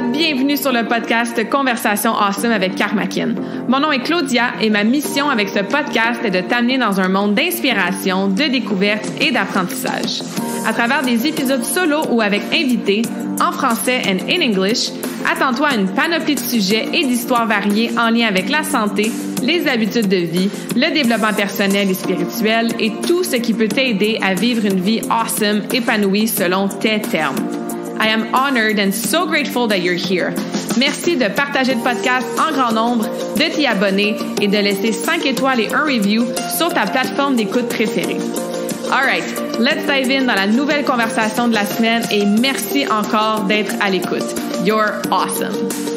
bienvenue sur le podcast Conversation Awesome avec Carmackin. Mon nom est Claudia et ma mission avec ce podcast est de t'amener dans un monde d'inspiration, de découverte et d'apprentissage. À travers des épisodes solo ou avec invités, en français and in English, attends-toi à une panoplie de sujets et d'histoires variées en lien avec la santé, les habitudes de vie, le développement personnel et spirituel et tout ce qui peut t'aider à vivre une vie awesome, épanouie selon tes termes. I am honored and so grateful that you're here. Merci de partager le podcast en grand nombre, de t'y abonner et de laisser 5 étoiles et un review sur ta plateforme d'écoute préférée. All right, let's dive in dans la nouvelle conversation de la semaine et merci encore d'être à l'écoute. You're awesome!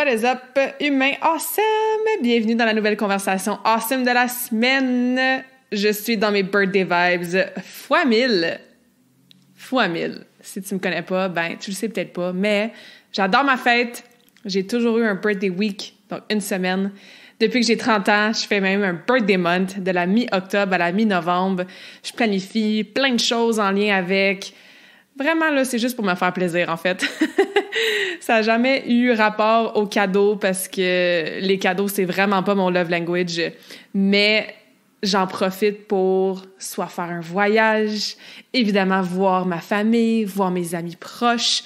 What is up, humain awesome? Bienvenue dans la nouvelle conversation awesome de la semaine. Je suis dans mes birthday vibes fois mille. Fois mille. Si tu me connais pas, ben, tu le sais peut-être pas, mais j'adore ma fête. J'ai toujours eu un birthday week, donc une semaine. Depuis que j'ai 30 ans, je fais même un birthday month de la mi-octobre à la mi-novembre. Je planifie plein de choses en lien avec Vraiment, là, c'est juste pour me faire plaisir, en fait. ça n'a jamais eu rapport aux cadeaux parce que les cadeaux, c'est vraiment pas mon love language. Mais j'en profite pour soit faire un voyage, évidemment voir ma famille, voir mes amis proches,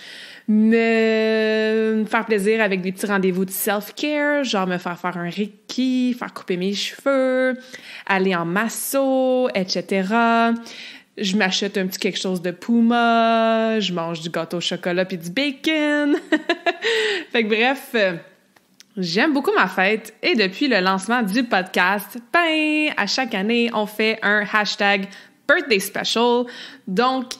me faire plaisir avec des petits rendez-vous de self-care, genre me faire faire un reiki, faire couper mes cheveux, aller en masso, etc je m'achète un petit quelque chose de Puma, je mange du gâteau au chocolat puis du bacon. fait que bref, euh, j'aime beaucoup ma fête et depuis le lancement du podcast, ben, à chaque année, on fait un hashtag birthday special. Donc,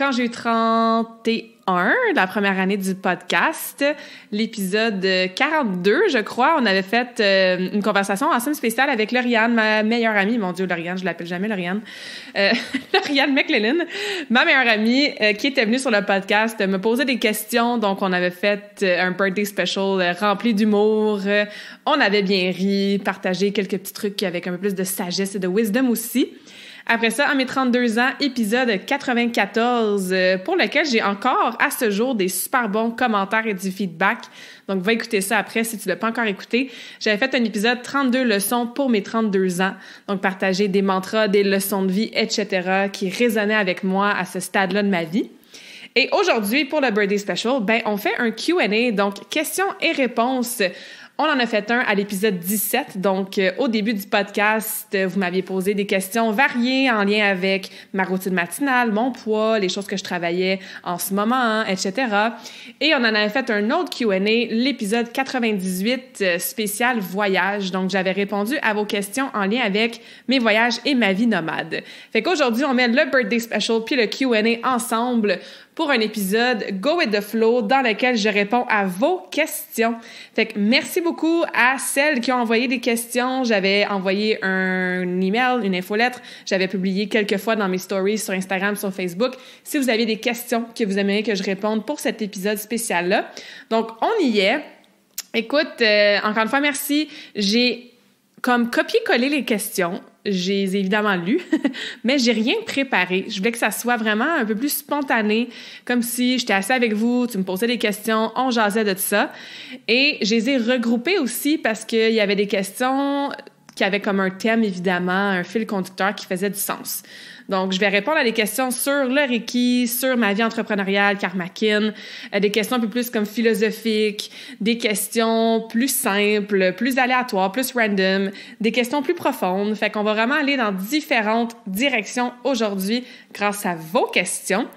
quand j'ai eu 31, la première année du podcast, l'épisode 42, je crois, on avait fait euh, une conversation en somme spéciale avec Lauriane, ma meilleure amie. Mon Dieu, Lauriane, je l'appelle jamais Lauriane. Euh, Loriane Lauriane McLellan, ma meilleure amie, euh, qui était venue sur le podcast, me poser des questions. Donc, on avait fait un birthday special rempli d'humour. on avait bien ri, partagé quelques petits trucs avec un peu plus de sagesse et de wisdom aussi. Après ça, à mes 32 ans, épisode 94, euh, pour lequel j'ai encore à ce jour des super bons commentaires et du feedback. Donc, va écouter ça après si tu ne l'as pas encore écouté. J'avais fait un épisode 32 leçons pour mes 32 ans. Donc, partager des mantras, des leçons de vie, etc., qui résonnaient avec moi à ce stade-là de ma vie. Et aujourd'hui, pour le Birthday Special, ben, on fait un Q&A, donc questions et réponses. On en a fait un à l'épisode 17. Donc, euh, au début du podcast, vous m'aviez posé des questions variées en lien avec ma routine matinale, mon poids, les choses que je travaillais en ce moment, hein, etc. Et on en avait fait un autre Q&A, l'épisode 98 euh, spécial voyage. Donc, j'avais répondu à vos questions en lien avec mes voyages et ma vie nomade. Fait qu'aujourd'hui, on met le birthday special puis le Q&A ensemble pour un épisode Go with the Flow dans lequel je réponds à vos questions. Fait que merci beaucoup à celles qui ont envoyé des questions. J'avais envoyé un email, une infolettre. J'avais publié quelques fois dans mes stories sur Instagram, sur Facebook. Si vous avez des questions que vous aimeriez que je réponde pour cet épisode spécial-là. Donc, on y est. Écoute, euh, encore une fois, merci. J'ai comme copier-coller les questions j'ai évidemment lu, mais j'ai rien préparé. Je voulais que ça soit vraiment un peu plus spontané, comme si j'étais assise avec vous, tu me posais des questions, on jasait de tout ça. Et je les ai regroupées aussi parce qu'il y avait des questions qui avaient comme un thème, évidemment, un fil conducteur qui faisait du sens. Donc, je vais répondre à des questions sur le Reiki, sur ma vie entrepreneuriale, karmakin, euh, des questions un peu plus comme philosophiques, des questions plus simples, plus aléatoires, plus random, des questions plus profondes. Fait qu'on va vraiment aller dans différentes directions aujourd'hui grâce à vos questions.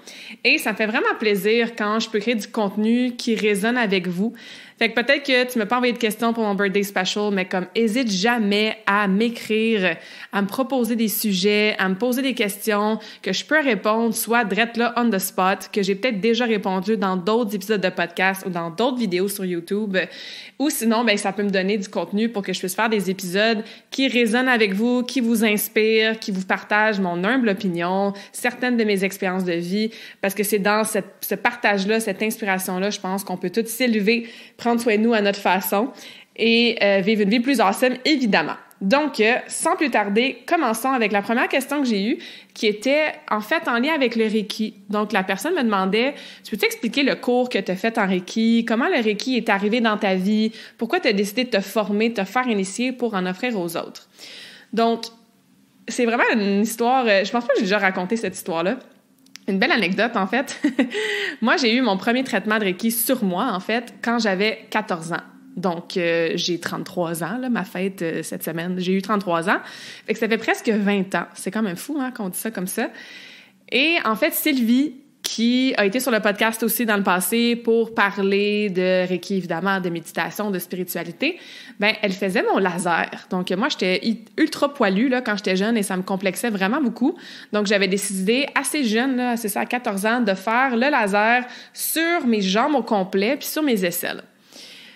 Et ça me fait vraiment plaisir quand je peux créer du contenu qui résonne avec vous. Fait que peut-être que tu m'as pas envoyé de questions pour mon birthday special, mais comme hésite jamais à m'écrire, à me proposer des sujets, à me poser des questions que je peux répondre, soit direct là on the spot, que j'ai peut-être déjà répondu dans d'autres épisodes de podcast ou dans d'autres vidéos sur YouTube. Ou sinon, ben ça peut me donner du contenu pour que je puisse faire des épisodes qui résonnent avec vous, qui vous inspirent, qui vous partagent mon humble opinion, certaines de mes expériences de vie, parce que c'est dans ce partage-là, cette inspiration-là, je pense qu'on peut tous s'élever prendre soin de nous à notre façon et euh, vivre une vie plus awesome, évidemment. Donc, euh, sans plus tarder, commençons avec la première question que j'ai eue, qui était en fait en lien avec le Reiki. Donc, la personne me demandait, tu peux t'expliquer le cours que tu as fait en Reiki? Comment le Reiki est arrivé dans ta vie? Pourquoi tu as décidé de te former, de te faire initier pour en offrir aux autres? Donc, c'est vraiment une histoire, euh, je pense pas que j'ai déjà raconté cette histoire-là, une belle anecdote, en fait. moi, j'ai eu mon premier traitement de Reiki sur moi, en fait, quand j'avais 14 ans. Donc, euh, j'ai 33 ans, là, ma fête euh, cette semaine. J'ai eu 33 ans. Fait que ça fait presque 20 ans. C'est quand même fou hein, qu'on dit ça comme ça. Et en fait, Sylvie, qui a été sur le podcast aussi dans le passé pour parler de Reiki, évidemment, de méditation, de spiritualité, ben elle faisait mon laser. Donc, moi, j'étais ultra poilue là, quand j'étais jeune et ça me complexait vraiment beaucoup. Donc, j'avais décidé assez jeune, c'est ça, à 14 ans, de faire le laser sur mes jambes au complet puis sur mes aisselles.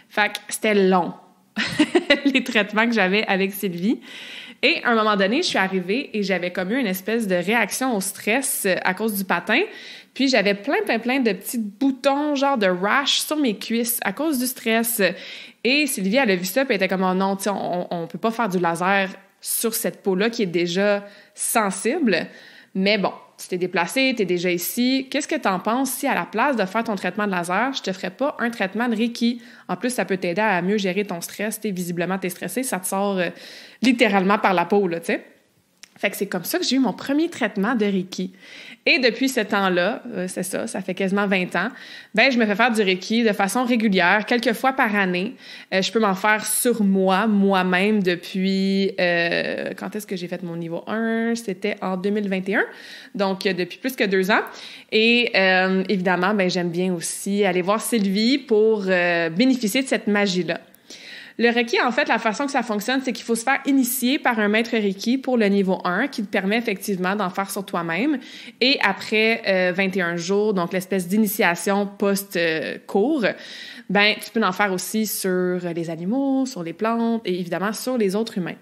Fait que c'était long, les traitements que j'avais avec Sylvie. Et à un moment donné, je suis arrivée et j'avais comme eu une espèce de réaction au stress euh, à cause du patin puis j'avais plein, plein, plein de petits boutons, genre de rash sur mes cuisses à cause du stress. Et Sylvie, elle a vu ça, puis elle était comme, oh non, on, ne peut pas faire du laser sur cette peau-là qui est déjà sensible. Mais bon, tu t'es déplacé, tu es déjà ici. Qu'est-ce que tu en penses si à la place de faire ton traitement de laser, je te ferais pas un traitement de Reiki? En plus, ça peut t'aider à mieux gérer ton stress. es visiblement, es stressé, ça te sort euh, littéralement par la peau, là, tu sais. Fait que c'est comme ça que j'ai eu mon premier traitement de Reiki. Et depuis ce temps-là, euh, c'est ça, ça fait quasiment 20 ans, ben je me fais faire du Reiki de façon régulière, quelques fois par année. Euh, je peux m'en faire sur moi, moi-même, depuis... Euh, quand est-ce que j'ai fait mon niveau 1? C'était en 2021, donc depuis plus que deux ans. Et évidemment, ben j'aime bien aussi aller voir Sylvie pour bénéficier de cette magie-là. Le Reiki, en fait, la façon que ça fonctionne, c'est qu'il faut se faire initier par un maître Reiki pour le niveau 1 qui te permet effectivement d'en faire sur toi-même. Et après 21 euh, jours, donc l'espèce d'initiation post-cours, ben, tu peux en faire aussi sur les animaux, sur les plantes et évidemment sur les autres humains.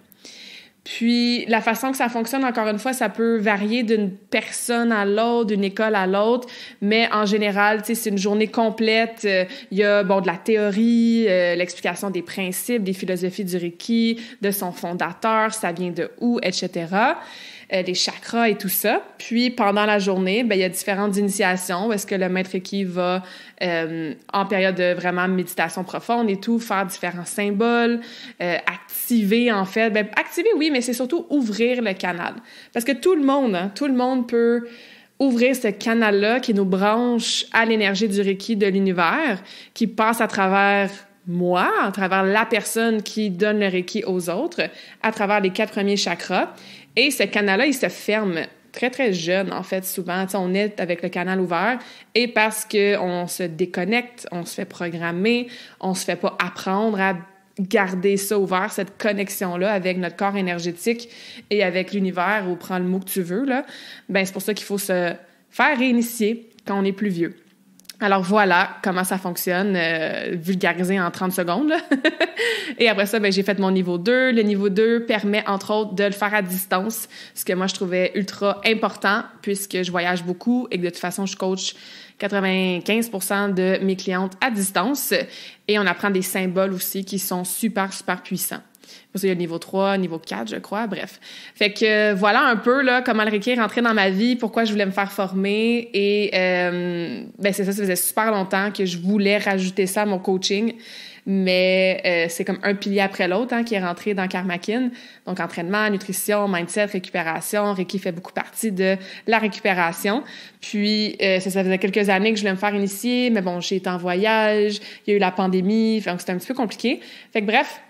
Puis la façon que ça fonctionne, encore une fois, ça peut varier d'une personne à l'autre, d'une école à l'autre, mais en général, c'est une journée complète. Euh, il y a bon de la théorie, euh, l'explication des principes, des philosophies du Reiki, de son fondateur, ça vient de où, etc les euh, chakras et tout ça. Puis pendant la journée, ben il y a différentes initiations où est-ce que le maître qui va, euh, en période de vraiment méditation profonde et tout, faire différents symboles, euh, activer en fait. Ben, activer, oui, mais c'est surtout ouvrir le canal. Parce que tout le monde, hein, tout le monde peut ouvrir ce canal-là qui nous branche à l'énergie du Reiki de l'univers, qui passe à travers moi, à travers la personne qui donne le Reiki aux autres, à travers les quatre premiers chakras, et ce canal-là, il se ferme très, très jeune, en fait, souvent. on est avec le canal ouvert et parce qu'on se déconnecte, on se fait programmer, on se fait pas apprendre à garder ça ouvert, cette connexion-là avec notre corps énergétique et avec l'univers, ou prends le mot que tu veux, là, ben c'est pour ça qu'il faut se faire réinitier quand on est plus vieux. Alors voilà comment ça fonctionne, euh, vulgarisé en 30 secondes. et après ça, ben, j'ai fait mon niveau 2. Le niveau 2 permet entre autres de le faire à distance, ce que moi je trouvais ultra important puisque je voyage beaucoup et que de toute façon je coach 95 de mes clientes à distance. Et on apprend des symboles aussi qui sont super, super puissants il y a le niveau 3, niveau 4, je crois. Bref. Fait que euh, voilà un peu là, comment le Reiki est rentré dans ma vie, pourquoi je voulais me faire former. Et euh, ben, c'est ça, ça faisait super longtemps que je voulais rajouter ça à mon coaching. Mais euh, c'est comme un pilier après l'autre hein, qui est rentré dans Karmakin. Donc entraînement, nutrition, mindset, récupération. Reiki fait beaucoup partie de la récupération. Puis ça, ça faisait quelques années que je voulais me faire initier, mais bon, j'ai été en voyage, il y a eu la pandémie, donc c'était un petit peu compliqué. Fait que bref,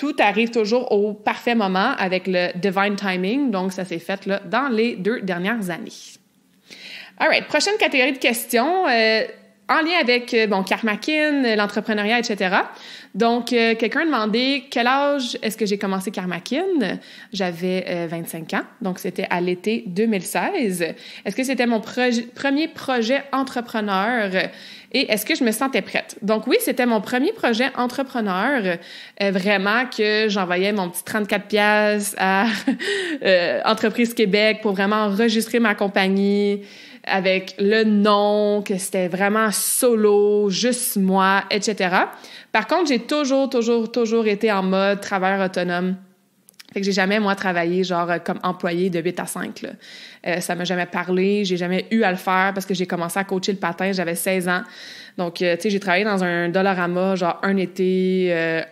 tout arrive toujours au parfait moment avec le divine timing. Donc, ça s'est fait là, dans les deux dernières années. All right, prochaine catégorie de questions. Euh, en lien avec euh, bon Karmakin, l'entrepreneuriat, etc. Donc, euh, quelqu'un a demandé quel âge est-ce que j'ai commencé Karmakin. J'avais 25 ans, donc c'était à l'été 2016. Est-ce que c'était mon premier projet entrepreneur et est-ce que je me sentais prête. Donc oui, c'était mon premier projet entrepreneur, euh, vraiment que j'envoyais mon petit 34 pièces à euh, Entreprise Québec pour vraiment enregistrer ma compagnie avec le nom, que c'était vraiment solo, juste moi, etc. Par contre, j'ai toujours, toujours, toujours été en mode travailleur autonome fait que j'ai jamais, moi, travaillé genre euh, comme employé de 8 à 5. Là. Euh, ça m'a jamais parlé, j'ai jamais eu à le faire parce que j'ai commencé à coacher le patin, j'avais 16 ans. Donc, euh, tu sais, j'ai travaillé dans un Dollarama, genre un été, euh,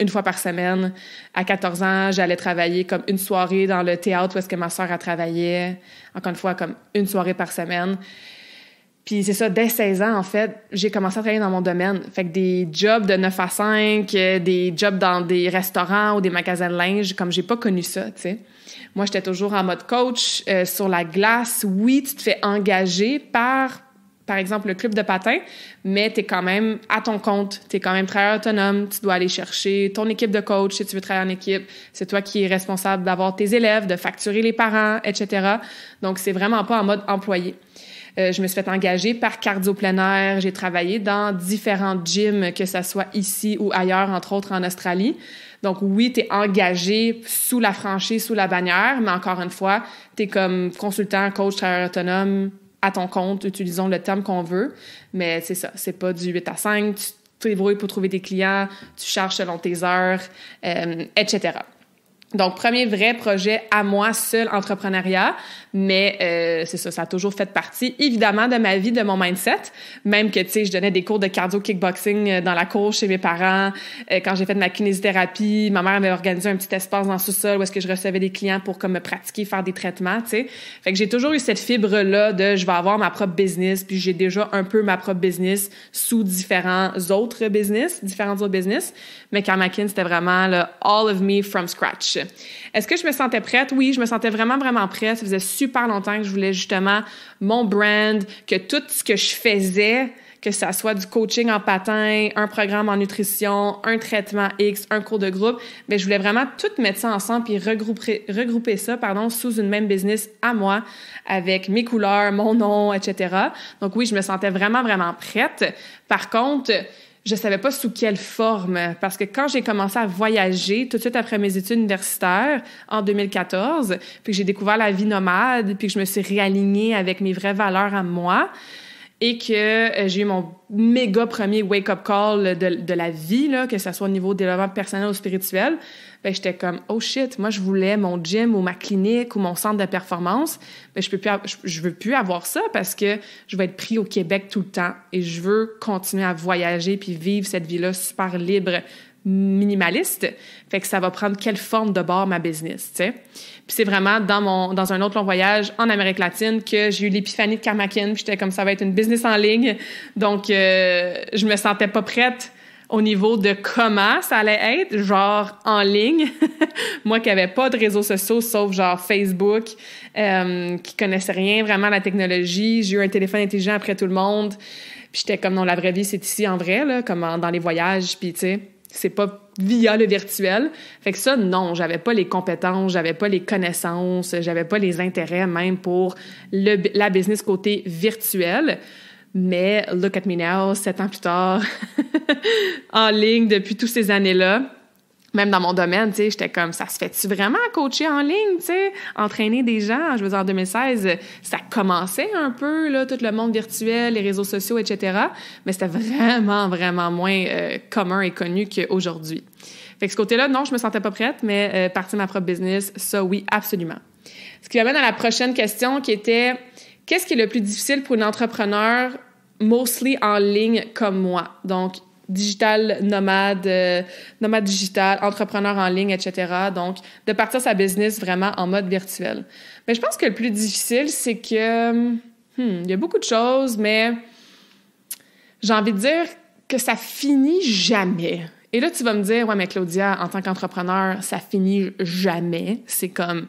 une fois par semaine. À 14 ans, j'allais travailler comme une soirée dans le théâtre où est-ce que ma sœur a travaillé. Encore une fois, comme une soirée par semaine. Puis c'est ça, dès 16 ans, en fait, j'ai commencé à travailler dans mon domaine. Fait que des jobs de 9 à 5, euh, des jobs dans des restaurants ou des magasins de linge, comme j'ai pas connu ça, tu sais. Moi, j'étais toujours en mode coach euh, sur la glace. Oui, tu te fais engager par, par exemple, le club de patin, mais tu es quand même à ton compte. Tu es quand même très autonome. Tu dois aller chercher ton équipe de coach si tu veux travailler en équipe. C'est toi qui es responsable d'avoir tes élèves, de facturer les parents, etc. Donc, c'est vraiment pas en mode employé. Euh, je me suis fait engager par Cardio J'ai travaillé dans différents gyms, que ce soit ici ou ailleurs, entre autres en Australie. Donc oui, tu es engagé sous la franchise, sous la bannière, mais encore une fois, tu es comme consultant, coach, travailleur autonome à ton compte, utilisons le terme qu'on veut, mais c'est ça, c'est pas du 8 à 5, tu te débrouilles pour trouver des clients, tu charges selon tes heures, euh, etc. Donc, premier vrai projet à moi seul, entrepreneuriat, mais euh, c'est ça, ça a toujours fait partie, évidemment, de ma vie, de mon mindset, même que, tu sais, je donnais des cours de cardio-kickboxing euh, dans la cour chez mes parents, euh, quand j'ai fait de ma kinésithérapie, ma mère avait organisé un petit espace dans le sous-sol où est-ce que je recevais des clients pour comme me pratiquer, faire des traitements, tu sais. Fait que j'ai toujours eu cette fibre-là de je vais avoir ma propre business, puis j'ai déjà un peu ma propre business sous différents autres business, différents autres business, mais Karmakin, c'était vraiment le « all of me from scratch ». Est-ce que je me sentais prête? Oui, je me sentais vraiment, vraiment prête. Ça faisait super longtemps que je voulais justement mon brand, que tout ce que je faisais, que ça soit du coaching en patin, un programme en nutrition, un traitement X, un cours de groupe, mais je voulais vraiment tout mettre ça ensemble puis regrouper, regrouper ça pardon sous une même business à moi avec mes couleurs, mon nom, etc. Donc oui, je me sentais vraiment vraiment prête. Par contre, je savais pas sous quelle forme, parce que quand j'ai commencé à voyager tout de suite après mes études universitaires en 2014, puis que j'ai découvert la vie nomade, puis que je me suis réalignée avec mes vraies valeurs à moi, et que euh, j'ai eu mon méga premier wake-up call de, la vie, là, que ce soit au niveau développement personnel ou spirituel, j'étais comme, oh shit, moi, je voulais mon gym ou ma clinique ou mon centre de performance, mais je peux plus, je, veux plus avoir ça parce que je vais être pris au Québec tout le temps et je veux continuer à voyager puis vivre cette vie-là super libre minimaliste, fait que ça va prendre quelle forme de bord ma business, tu sais. Puis c'est vraiment dans mon dans un autre long voyage en Amérique latine que j'ai eu l'épiphanie de Carmackin. puis j'étais comme ça va être une business en ligne. Donc euh, je me sentais pas prête au niveau de comment ça allait être, genre en ligne. Moi qui n'avais pas de réseaux sociaux sauf genre Facebook, euh, qui connaissait rien vraiment à la technologie, j'ai eu un téléphone intelligent après tout le monde. Puis j'étais comme non, la vraie vie c'est ici en vrai là, comme dans les voyages, puis tu sais, c'est pas via le virtuel. Fait que ça non, j'avais pas les compétences, j'avais pas les connaissances, j'avais pas les intérêts même pour le, la business côté virtuel. Mais look at me now, sept ans plus tard, en ligne depuis toutes ces années-là. Même dans mon domaine, tu sais, j'étais comme, ça se fait-tu vraiment coacher en ligne, tu sais, entraîner des gens? Je veux dire, en 2016, ça commençait un peu, là, tout le monde virtuel, les réseaux sociaux, etc. Mais c'était vraiment, vraiment moins euh, commun et connu qu'aujourd'hui. Fait que ce côté-là, non, je me sentais pas prête, mais euh, partir de ma propre business, ça, oui, absolument. Ce qui m'amène à la prochaine question qui était Qu'est-ce qui est le plus difficile pour un entrepreneur, mostly en ligne comme moi? Donc, digital nomade, euh, nomade digital, entrepreneur en ligne, etc. Donc, de partir sa business vraiment en mode virtuel. Mais je pense que le plus difficile, c'est que hmm, hmm, il y a beaucoup de choses, mais j'ai envie de dire que ça finit jamais. Et là, tu vas me dire, ouais, mais Claudia, en tant qu'entrepreneur, ça finit jamais. C'est comme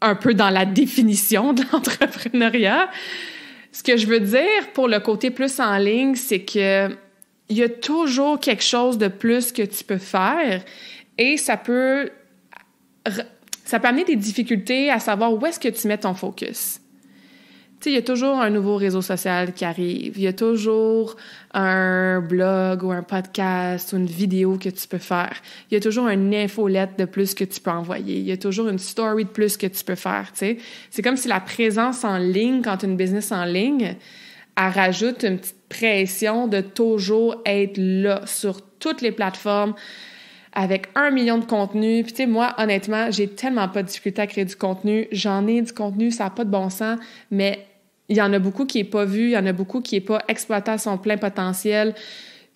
un peu dans la définition de l'entrepreneuriat. Ce que je veux dire pour le côté plus en ligne, c'est que il y a toujours quelque chose de plus que tu peux faire et ça peut ça peut amener des difficultés à savoir où est-ce que tu mets ton focus il y a toujours un nouveau réseau social qui arrive. Il y a toujours un blog ou un podcast ou une vidéo que tu peux faire. Il y a toujours une infolette de plus que tu peux envoyer. Il y a toujours une story de plus que tu peux faire, tu sais. C'est comme si la présence en ligne, quand tu as une business en ligne, elle rajoute une petite pression de toujours être là sur toutes les plateformes, avec un million de contenus. Puis tu sais, moi, honnêtement, j'ai tellement pas de difficulté à créer du contenu. J'en ai du contenu, ça n'a pas de bon sens, mais il y en a beaucoup qui est pas vu, il y en a beaucoup qui est pas exploité à son plein potentiel.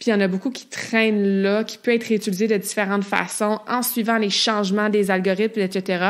Puis il y en a beaucoup qui traînent là, qui peut être réutilisé de différentes façons en suivant les changements des algorithmes, etc.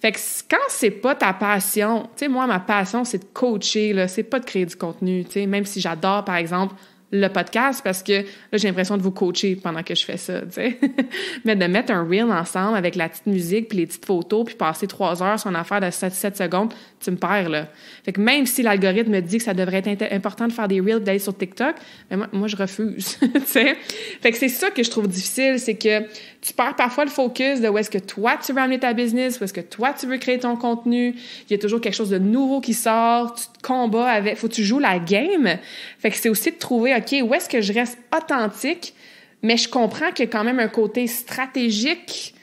Fait que quand c'est pas ta passion, tu sais, moi, ma passion, c'est de coacher, là, c'est pas de créer du contenu, tu sais, même si j'adore, par exemple, le podcast parce que là, j'ai l'impression de vous coacher pendant que je fais ça, tu sais. Mais de mettre un reel ensemble avec la petite musique puis les petites photos puis passer trois heures sur une affaire de 7, secondes, tu me perds, là. Fait que même si l'algorithme me dit que ça devrait être important de faire des reels d'aller sur TikTok, ben moi, moi, je refuse, tu sais. Fait que c'est ça que je trouve difficile, c'est que tu perds parfois le focus de où est-ce que toi tu veux amener ta business, où est-ce que toi tu veux créer ton contenu. Il y a toujours quelque chose de nouveau qui sort, tu te combats avec, faut que tu joues la game. Fait que c'est aussi de trouver, OK, où est-ce que je reste authentique, mais je comprends qu'il y a quand même un côté stratégique.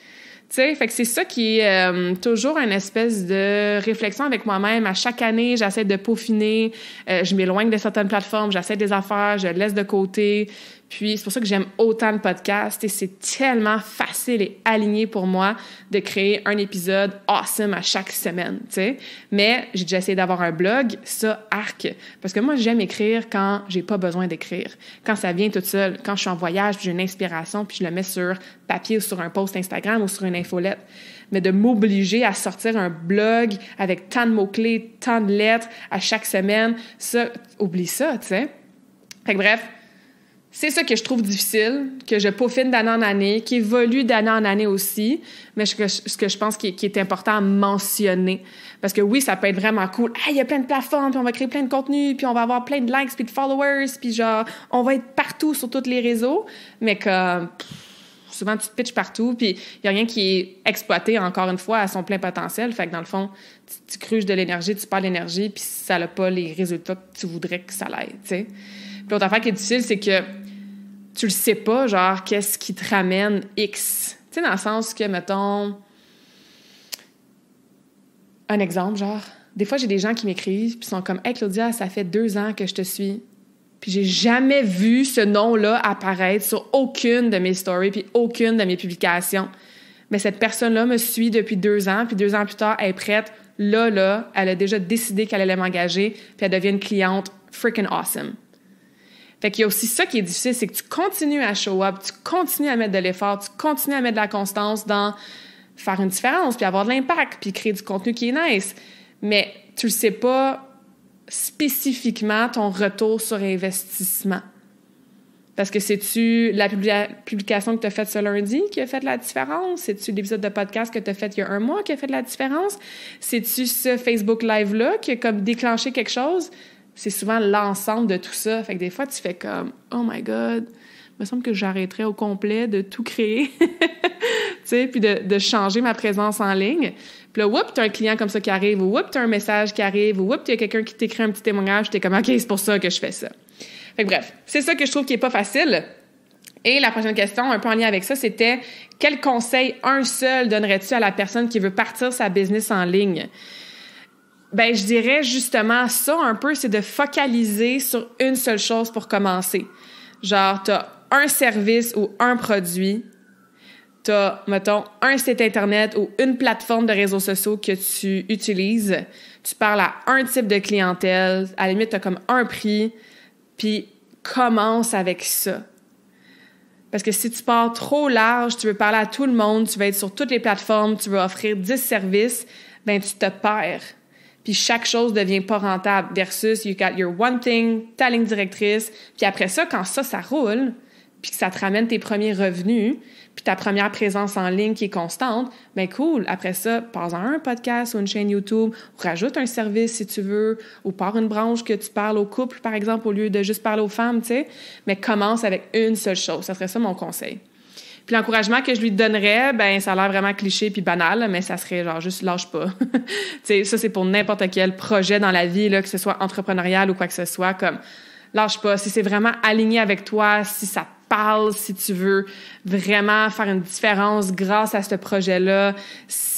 sais fait que c'est ça qui est euh, toujours une espèce de réflexion avec moi-même. À chaque année, j'essaie de peaufiner, euh, je m'éloigne de certaines plateformes, j'essaie des affaires, je laisse de côté. Puis c'est pour ça que j'aime autant le podcast et c'est tellement facile et aligné pour moi de créer un épisode awesome à chaque semaine, tu sais. Mais j'ai déjà essayé d'avoir un blog, ça arc parce que moi j'aime écrire quand j'ai pas besoin d'écrire, quand ça vient toute seule, quand je suis en voyage, j'ai une inspiration puis je le mets sur papier ou sur un post Instagram ou sur une infolette. Mais de m'obliger à sortir un blog avec tant de mots-clés, tant de lettres à chaque semaine, ça oublie ça, tu sais. Fait que bref, c'est ça que je trouve difficile, que je peaufine d'année en année, qui évolue d'année en année aussi, mais ce que, je pense qui est, important à mentionner. Parce que oui, ça peut être vraiment cool. Ah, il y a plein de plateformes, puis on va créer plein de contenu, puis on va avoir plein de likes, puis de followers, puis genre, on va être partout sur tous les réseaux, mais comme souvent tu te pitches partout, puis il n'y a rien qui est exploité encore une fois à son plein potentiel. Fait que dans le fond, tu, cruches de l'énergie, tu perds l'énergie, puis ça n'a pas les résultats que tu voudrais que ça l'ait tu sais. l'autre affaire qui est difficile, c'est que tu le sais pas, genre, qu'est-ce qui te ramène X. Tu sais, dans le sens que, mettons, un exemple, genre, des fois, j'ai des gens qui m'écrivent, puis sont comme, Hey Claudia, ça fait deux ans que je te suis, puis j'ai jamais vu ce nom-là apparaître sur aucune de mes stories, puis aucune de mes publications. Mais cette personne-là me suit depuis deux ans, puis deux ans plus tard, elle est prête. Là, là, elle a déjà décidé qu'elle allait m'engager, puis elle devient une cliente freaking awesome. Fait qu'il y a aussi ça qui est difficile, c'est que tu continues à show up, tu continues à mettre de l'effort, tu continues à mettre de la constance dans faire une différence, puis avoir de l'impact, puis créer du contenu qui est nice. Mais tu le sais pas spécifiquement ton retour sur investissement. Parce que c'est-tu la publication que tu as faite ce lundi qui a fait de la différence? C'est-tu l'épisode de podcast que tu as fait il y a un mois qui a fait de la différence? C'est-tu ce Facebook Live-là qui a comme déclenché quelque chose? c'est souvent l'ensemble de tout ça. Fait que des fois, tu fais comme Oh my God, il me semble que j'arrêterais au complet de tout créer, tu sais, puis de, changer ma présence en ligne. Puis là, whoop, as un client comme ça qui arrive, ou whoop, as un message qui arrive, ou whoop, as quelqu'un qui t'écrit un petit témoignage, es comme OK, c'est pour ça que je fais ça. Fait que bref, c'est ça que je trouve qui est pas facile. Et la prochaine question, un peu en lien avec ça, c'était quel conseil, un seul, donnerais-tu à la personne qui veut partir sa business en ligne? Ben, je dirais justement ça un peu, c'est de focaliser sur une seule chose pour commencer. Genre, tu as un service ou un produit, tu as, mettons, un site Internet ou une plateforme de réseaux sociaux que tu utilises, tu parles à un type de clientèle, à la limite, as comme un prix, puis commence avec ça. Parce que si tu pars trop large, tu veux parler à tout le monde, tu veux être sur toutes les plateformes, tu veux offrir 10 services, ben tu te perds puis chaque chose devient pas rentable versus you got your one thing, ta ligne directrice, puis après ça, quand ça, ça roule, puis que ça te ramène tes premiers revenus, puis ta première présence en ligne qui est constante, mais ben cool, après ça, passe un podcast ou une chaîne YouTube, rajoute un service si tu veux, ou pars une branche que tu parles aux couple, par exemple, au lieu de juste parler aux femmes, tu sais, mais commence avec une seule chose. Ça serait ça mon conseil. Puis l'encouragement que je lui donnerais, ben ça a l'air vraiment cliché puis banal, mais ça serait genre juste lâche pas. tu sais, ça c'est pour n'importe quel projet dans la vie que ce soit entrepreneurial ou quoi que ce soit comme lâche pas si c'est vraiment aligné avec toi, si ça parle, si tu veux vraiment faire une différence grâce à ce projet-là,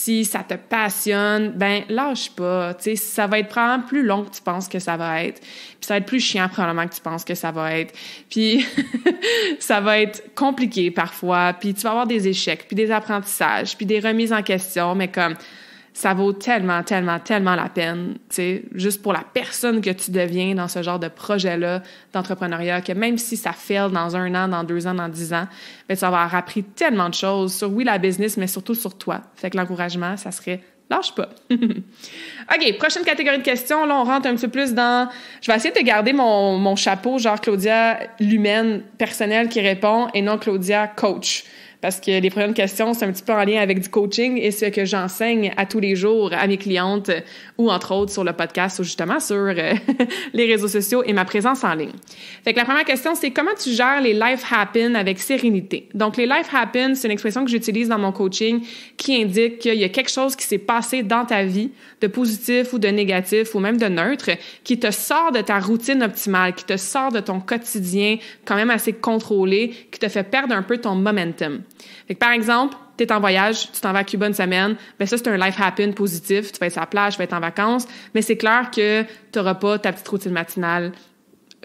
si ça te passionne, ben lâche pas. Tu sais, ça va être probablement plus long que tu penses que ça va être. Puis ça va être plus chiant probablement que tu penses que ça va être. Puis ça va être compliqué parfois. Puis tu vas avoir des échecs, puis des apprentissages, puis des remises en question. Mais comme ça vaut tellement, tellement, tellement la peine, tu sais, juste pour la personne que tu deviens dans ce genre de projet-là d'entrepreneuriat, que même si ça fail dans un an, dans deux ans, dans dix ans, bien, tu vas avoir appris tellement de choses sur, oui, la business, mais surtout sur toi. Fait que l'encouragement, ça serait lâche pas. OK, prochaine catégorie de questions. Là, on rentre un petit peu plus dans... Je vais essayer de garder mon, mon chapeau, genre Claudia l'humaine personnelle qui répond et non Claudia coach parce que les premières questions, c'est un petit peu en lien avec du coaching et ce que j'enseigne à tous les jours à mes clientes ou entre autres sur le podcast ou justement sur euh, les réseaux sociaux et ma présence en ligne. Fait que la première question, c'est comment tu gères les life happen avec sérénité? Donc, les life happen, c'est une expression que j'utilise dans mon coaching qui indique qu'il y a quelque chose qui s'est passé dans ta vie de positif ou de négatif ou même de neutre qui te sort de ta routine optimale, qui te sort de ton quotidien quand même assez contrôlé, qui te fait perdre un peu ton momentum. Fait que par exemple, tu es en voyage, tu t'en vas à Cuba une semaine, ben ça, c'est un life happen positif. Tu vas être à la plage, tu vas être en vacances, mais c'est clair que tu n'auras pas ta petite routine matinale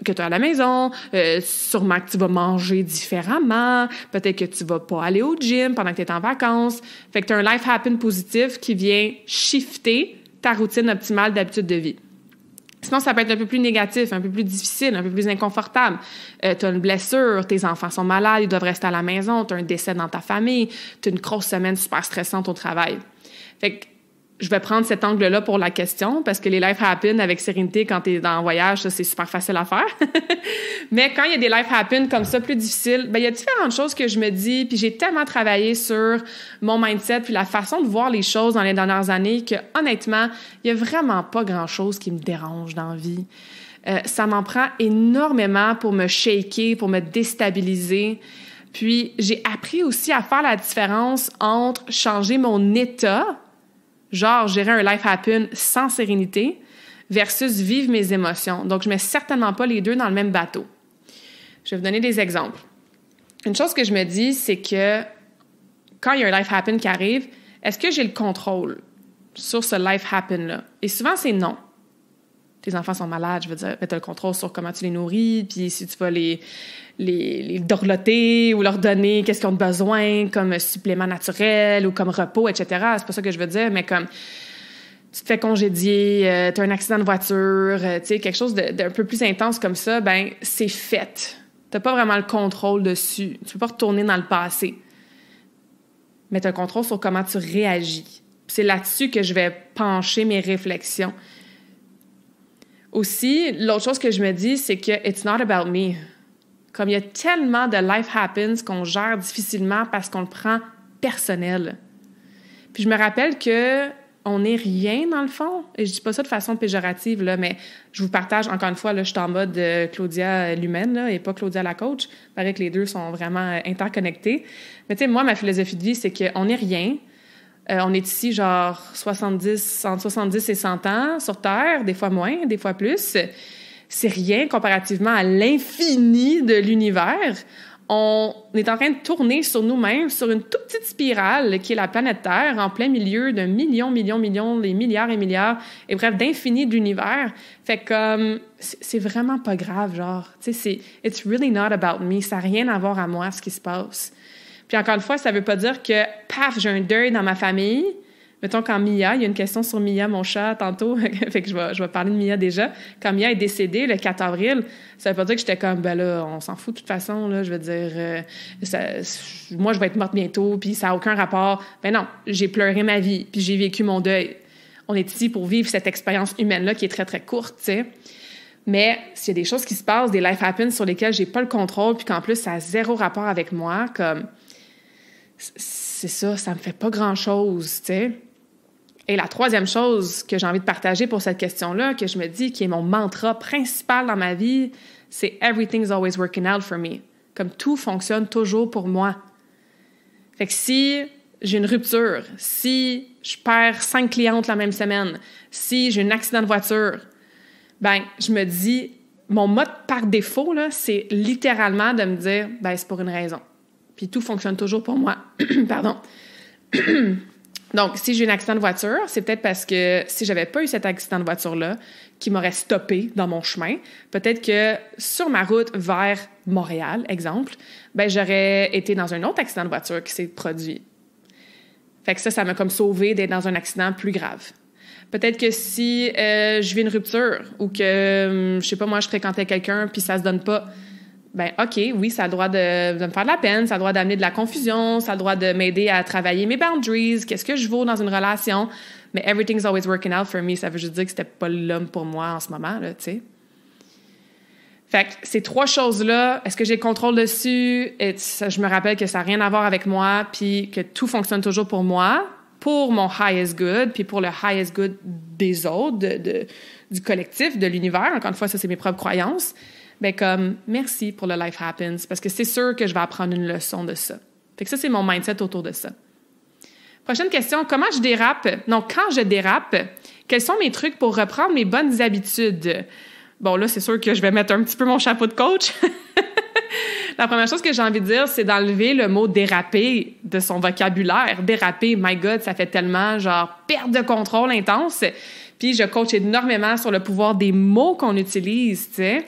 que tu as à la maison, euh, sûrement que tu vas manger différemment, peut-être que tu vas pas aller au gym pendant que tu es en vacances. Fait que tu as un life happen positif qui vient shifter ta routine optimale d'habitude de vie. Sinon, ça peut être un peu plus négatif, un peu plus difficile, un peu plus inconfortable. Euh, tu as une blessure, tes enfants sont malades, ils doivent rester à la maison, tu as un décès dans ta famille, tu as une grosse semaine super stressante au travail. Fait que je vais prendre cet angle-là pour la question parce que les life happen avec sérénité quand tu es dans un voyage, ça, c'est super facile à faire. Mais quand il y a des life happen comme ça, plus difficiles, ben, il y a différentes choses que je me dis. Puis j'ai tellement travaillé sur mon mindset puis la façon de voir les choses dans les dernières années que, honnêtement, il y a vraiment pas grand-chose qui me dérange dans la vie. Euh, ça m'en prend énormément pour me shaker, pour me déstabiliser. Puis j'ai appris aussi à faire la différence entre changer mon état Genre, gérer un life happen sans sérénité versus vivre mes émotions. Donc, je mets certainement pas les deux dans le même bateau. Je vais vous donner des exemples. Une chose que je me dis, c'est que quand il y a un life happen qui arrive, est-ce que j'ai le contrôle sur ce life happen-là? Et souvent, c'est non. Tes enfants sont malades, je veux dire, tu as le contrôle sur comment tu les nourris, puis si tu vas les, les, dorloter ou leur donner qu'est-ce qu'ils ont besoin comme supplément naturel ou comme repos, etc. C'est pas ça que je veux dire, mais comme tu te fais congédier, euh, tu as un accident de voiture, euh, tu sais, quelque chose d'un peu plus intense comme ça, ben c'est fait. T'as pas vraiment le contrôle dessus. Tu peux pas retourner dans le passé. Mais tu as un contrôle sur comment tu réagis. C'est là-dessus que je vais pencher mes réflexions. Aussi, l'autre chose que je me dis, c'est que it's not about me. Comme il y a tellement de life happens qu'on gère difficilement parce qu'on le prend personnel. Puis je me rappelle que on n'est rien dans le fond. Et je dis pas ça de façon péjorative, là, mais je vous partage encore une fois, là, je suis en mode euh, Claudia Lumen là, et pas Claudia la coach. Il paraît que les deux sont vraiment interconnectés. Mais tu sais, moi, ma philosophie de vie, c'est qu'on n'est rien. Euh, on est ici, genre, 70, entre 70 et 100 ans sur Terre, des fois moins, des fois plus c'est rien comparativement à l'infini de l'univers. On est en train de tourner sur nous-mêmes, sur une toute petite spirale qui est la planète Terre, en plein milieu d'un million, million, million, des milliards et milliards, et bref, d'infini d'univers. Fait comme, c'est vraiment pas grave, genre, tu sais, c'est, it's really not about me, ça n'a rien à voir à moi, ce qui se passe. Puis encore une fois, ça veut pas dire que, paf, j'ai un deuil dans ma famille, mettons, quand Mia, il y a une question sur Mia, mon chat, tantôt, fait que je vais, je vais parler de Mia déjà. Quand Mia est décédée le 4 avril, ça veut pas dire que j'étais comme, ben là, on s'en fout de toute façon, là, je veux dire, euh, ça, moi, je vais être morte bientôt, puis ça n'a aucun rapport. Ben non, j'ai pleuré ma vie, puis j'ai vécu mon deuil. On est ici pour vivre cette expérience humaine-là qui est très, très courte, tu sais. Mais s'il y a des choses qui se passent, des life happens sur lesquelles j'ai pas le contrôle, puis qu'en plus, ça a zéro rapport avec moi, comme c'est ça, ça me fait pas grand-chose, tu sais. Et la troisième chose que j'ai envie de partager pour cette question-là, que je me dis qui est mon mantra principal dans ma vie, c'est Everything's always working out for me. Comme tout fonctionne toujours pour moi. Fait que si j'ai une rupture, si je perds cinq clientes la même semaine, si j'ai un accident de voiture, ben je me dis, mon mode par défaut, c'est littéralement de me dire, ben c'est pour une raison. Puis tout fonctionne toujours pour moi. Pardon. Donc, si j'ai un accident de voiture, c'est peut-être parce que si j'avais pas eu cet accident de voiture-là, qui m'aurait stoppé dans mon chemin, peut-être que sur ma route vers Montréal, exemple, ben j'aurais été dans un autre accident de voiture qui s'est produit. Fait que ça, ça m'a comme sauvé d'être dans un accident plus grave. Peut-être que si euh, je vis une rupture ou que, hum, je sais pas, moi, je fréquentais quelqu'un puis ça se donne pas, ben OK, oui, ça a le droit de, me faire de la peine, ça a le droit d'amener de la confusion, ça a le droit de m'aider à travailler mes boundaries, qu'est-ce que je vaux dans une relation. Mais everything's always working out for me, ça veut juste dire que c'était pas l'homme pour moi en ce moment, là, tu sais. Fait que ces trois choses-là, est-ce que j'ai le contrôle dessus? Et je me rappelle que ça n'a rien à voir avec moi, puis que tout fonctionne toujours pour moi, pour mon highest good, puis pour le highest good des autres, du collectif, de l'univers. Encore une fois, ça, c'est mes propres croyances ben comme merci pour le life happens parce que c'est sûr que je vais apprendre une leçon de ça. Fait que ça c'est mon mindset autour de ça. Prochaine question, comment je dérape Non, quand je dérape, quels sont mes trucs pour reprendre mes bonnes habitudes Bon là, c'est sûr que je vais mettre un petit peu mon chapeau de coach. La première chose que j'ai envie de dire, c'est d'enlever le mot déraper de son vocabulaire. Déraper, my God, ça fait tellement genre perte de contrôle intense. Puis je coach énormément sur le pouvoir des mots qu'on utilise, tu sais.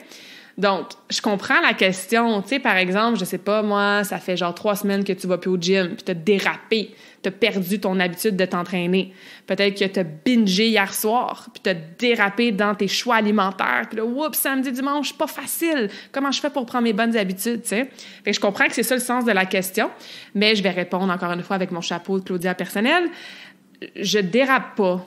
Donc, je comprends la question. Tu sais, par exemple, je sais pas, moi, ça fait genre trois semaines que tu vas plus au gym, puis t'as dérapé, t'as perdu ton habitude de t'entraîner. Peut-être que t'as bingé hier soir, puis t'as dérapé dans tes choix alimentaires. Puis là, oups, samedi, dimanche, pas facile. Comment je fais pour prendre mes bonnes habitudes, tu sais? Fait je comprends que c'est ça le sens de la question, mais je vais répondre encore une fois avec mon chapeau de Claudia personnel. Je dérape pas.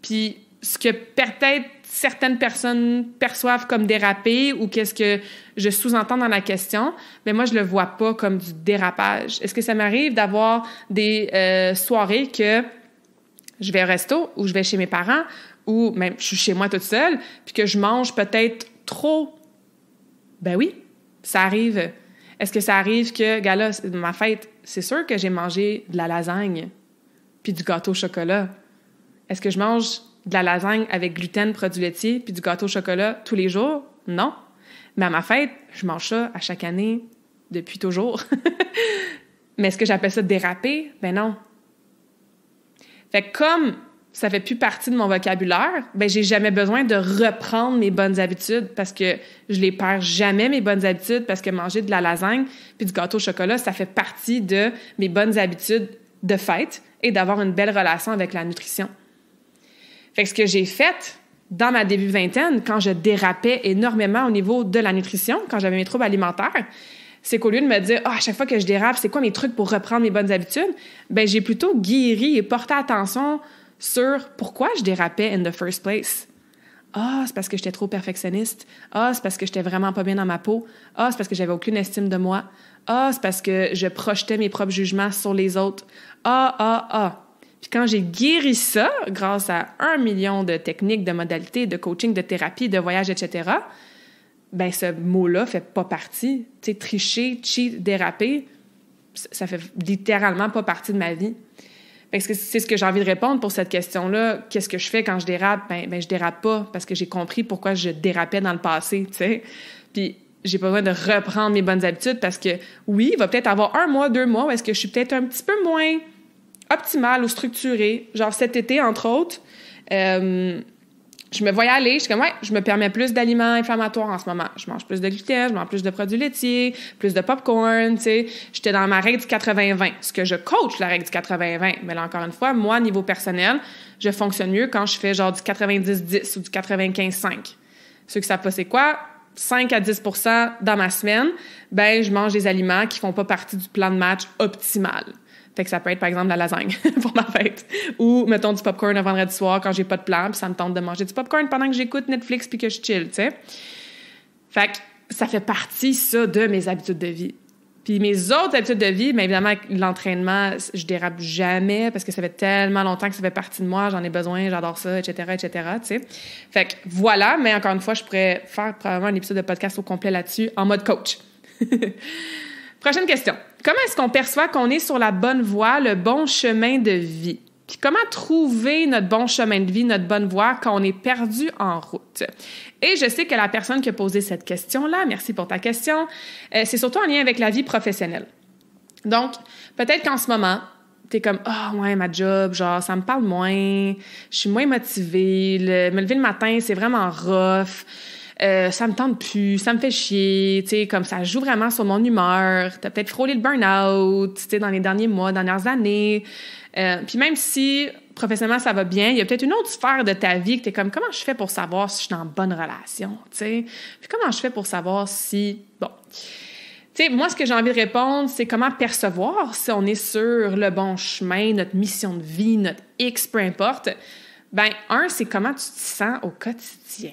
Puis, ce que peut-être certaines personnes perçoivent comme dérapé ou qu'est-ce que je sous-entends dans la question, mais moi, je le vois pas comme du dérapage. Est-ce que ça m'arrive d'avoir des euh, soirées que je vais au resto ou je vais chez mes parents ou même je suis chez moi toute seule, puis que je mange peut-être trop? Ben oui, ça arrive. Est-ce que ça arrive que, gars là, ma fête, c'est sûr que j'ai mangé de la lasagne puis du gâteau au chocolat. Est-ce que je mange de la lasagne avec gluten, produits laitiers, puis du gâteau au chocolat tous les jours? Non. Mais à ma fête, je mange ça à chaque année, depuis toujours. Mais est-ce que j'appelle ça déraper? Ben non. Fait comme ça fait plus partie de mon vocabulaire, ben j'ai jamais besoin de reprendre mes bonnes habitudes parce que je les perds jamais mes bonnes habitudes parce que manger de la lasagne puis du gâteau au chocolat, ça fait partie de mes bonnes habitudes de fête et d'avoir une belle relation avec la nutrition. Fait ce que j'ai fait dans ma début vingtaine, quand je dérapais énormément au niveau de la nutrition, quand j'avais mes troubles alimentaires, c'est qu'au lieu de me dire ah, à chaque fois que je dérape, c'est quoi mes trucs pour reprendre mes bonnes habitudes, ben j'ai plutôt guéri et porté attention sur pourquoi je dérapais in the first place. Ah, c'est parce que j'étais trop perfectionniste. Ah, c'est parce que j'étais vraiment pas bien dans ma peau. Ah, c'est parce que j'avais aucune estime de moi. Ah, c'est parce que je projetais mes propres jugements sur les autres. Ah, ah, ah quand j'ai guéri ça, grâce à un million de techniques, de modalités, de coaching, de thérapie, de voyage, etc., ben ce mot-là fait pas partie. Tu sais, tricher, cheat, déraper, ça fait littéralement pas partie de ma vie. que C'est ce que j'ai envie de répondre pour cette question-là. Qu'est-ce que je fais quand je dérape? Ben, ben je dérape pas parce que j'ai compris pourquoi je dérapais dans le passé, tu sais. Puis j'ai pas besoin de reprendre mes bonnes habitudes parce que oui, il va peut-être avoir un mois, deux mois où est-ce que je suis peut-être un petit peu moins optimale ou structurée. Genre cet été, entre autres, euh, je me voyais aller, je suis comme, je me permets plus d'aliments inflammatoires en ce moment. Je mange plus de gluten, je mange plus de produits laitiers, plus de popcorn, tu sais. J'étais dans ma règle du 80-20, ce que je coach, la règle du 80-20. Mais là, encore une fois, moi, niveau personnel, je fonctionne mieux quand je fais genre du 90-10 ou du 95-5. Ce que ça pas c'est quoi, 5 à 10 dans ma semaine, ben, je mange des aliments qui font pas partie du plan de match optimal. Fait que ça peut être, par exemple, la lasagne pour ma fête. Ou, mettons, du popcorn un vendredi soir quand j'ai pas de plan, puis ça me tente de manger du popcorn pendant que j'écoute Netflix puis que je chill, tu sais. Fait que ça fait partie, ça, de mes habitudes de vie. Puis mes autres habitudes de vie, mais évidemment, l'entraînement, je dérape jamais parce que ça fait tellement longtemps que ça fait partie de moi, j'en ai besoin, j'adore ça, etc., etc., tu sais. Fait que voilà, mais encore une fois, je pourrais faire probablement un épisode de podcast au complet là-dessus en mode coach. Prochaine question. Comment est-ce qu'on perçoit qu'on est sur la bonne voie, le bon chemin de vie? comment trouver notre bon chemin de vie, notre bonne voie quand on est perdu en route? Et je sais que la personne qui a posé cette question-là, merci pour ta question, euh, c'est surtout en lien avec la vie professionnelle. Donc, peut-être qu'en ce moment, t'es comme ah oh, ouais ma job genre ça me parle moins je suis moins motivée me lever le matin c'est vraiment rough euh, ça me tente plus, ça me fait chier, tu sais, comme ça joue vraiment sur mon humeur. T'as peut-être frôlé le burn-out, tu sais, dans les derniers mois, dernières années. Euh, puis même si professionnellement ça va bien, il y a peut-être une autre sphère de ta vie que t'es comme comment je fais pour savoir si je suis en bonne relation, tu sais, puis comment je fais pour savoir si bon. Tu sais, moi, ce que j'ai envie de répondre, c'est comment percevoir si on est sur le bon chemin, notre mission de vie, notre X, peu importe. Ben, un, c'est comment tu te sens au quotidien.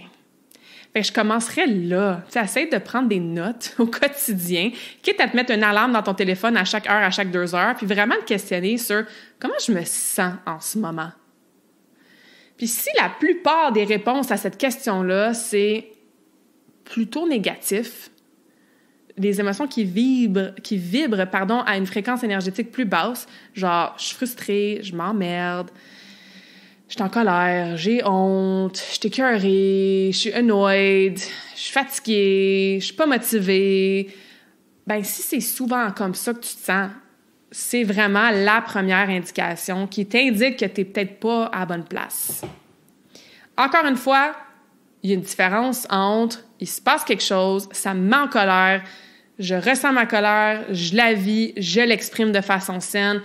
Fait je commencerais là. Tu essaie de prendre des notes au quotidien, quitte à te mettre une alarme dans ton téléphone à chaque heure, à chaque deux heures, puis vraiment te questionner sur comment je me sens en ce moment. Puis si la plupart des réponses à cette question-là, c'est plutôt négatif, des émotions qui vibrent, qui vibrent pardon, à une fréquence énergétique plus basse, genre je suis frustrée, je m'emmerde, je suis en colère, j'ai honte, je suis écœurée, je suis annoyed, je suis fatiguée, je suis pas motivée. Ben si c'est souvent comme ça que tu te sens, c'est vraiment la première indication qui t'indique que tu n'es peut-être pas à bonne place. Encore une fois, il y a une différence entre il se passe quelque chose, ça me met en colère, je ressens ma colère, je la vis, je l'exprime de façon saine,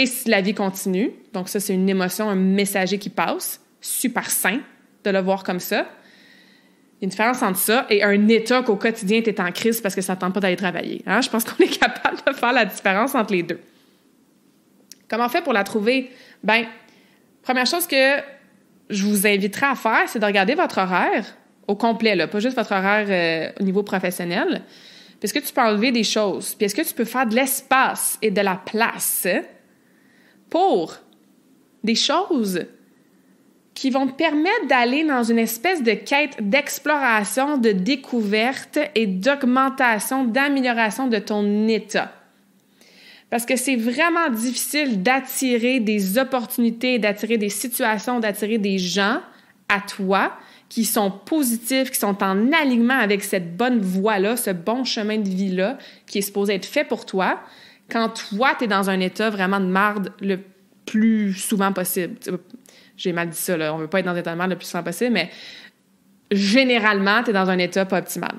et si la vie continue, donc ça, c'est une émotion, un messager qui passe, super sain de le voir comme ça. Il y a une différence entre ça et un état qu'au quotidien, tu es en crise parce que ça ne tente pas d'aller travailler. Hein? Je pense qu'on est capable de faire la différence entre les deux. Comment on fait pour la trouver? Bien, première chose que je vous inviterai à faire, c'est de regarder votre horaire au complet, pas juste votre horaire euh, au niveau professionnel. Est-ce que tu peux enlever des choses? Puis est-ce que tu peux faire de l'espace et de la place? pour des choses qui vont te permettre d'aller dans une espèce de quête d'exploration, de découverte et d'augmentation, d'amélioration de ton état. Parce que c'est vraiment difficile d'attirer des opportunités, d'attirer des situations, d'attirer des gens à toi qui sont positifs, qui sont en alignement avec cette bonne voie-là, ce bon chemin de vie-là qui est supposé être fait pour toi, quand toi, tu es dans un état vraiment de marde le plus souvent possible. J'ai mal dit ça, là. On veut pas être dans un état de marde le plus souvent possible, mais généralement, tu es dans un état pas optimal.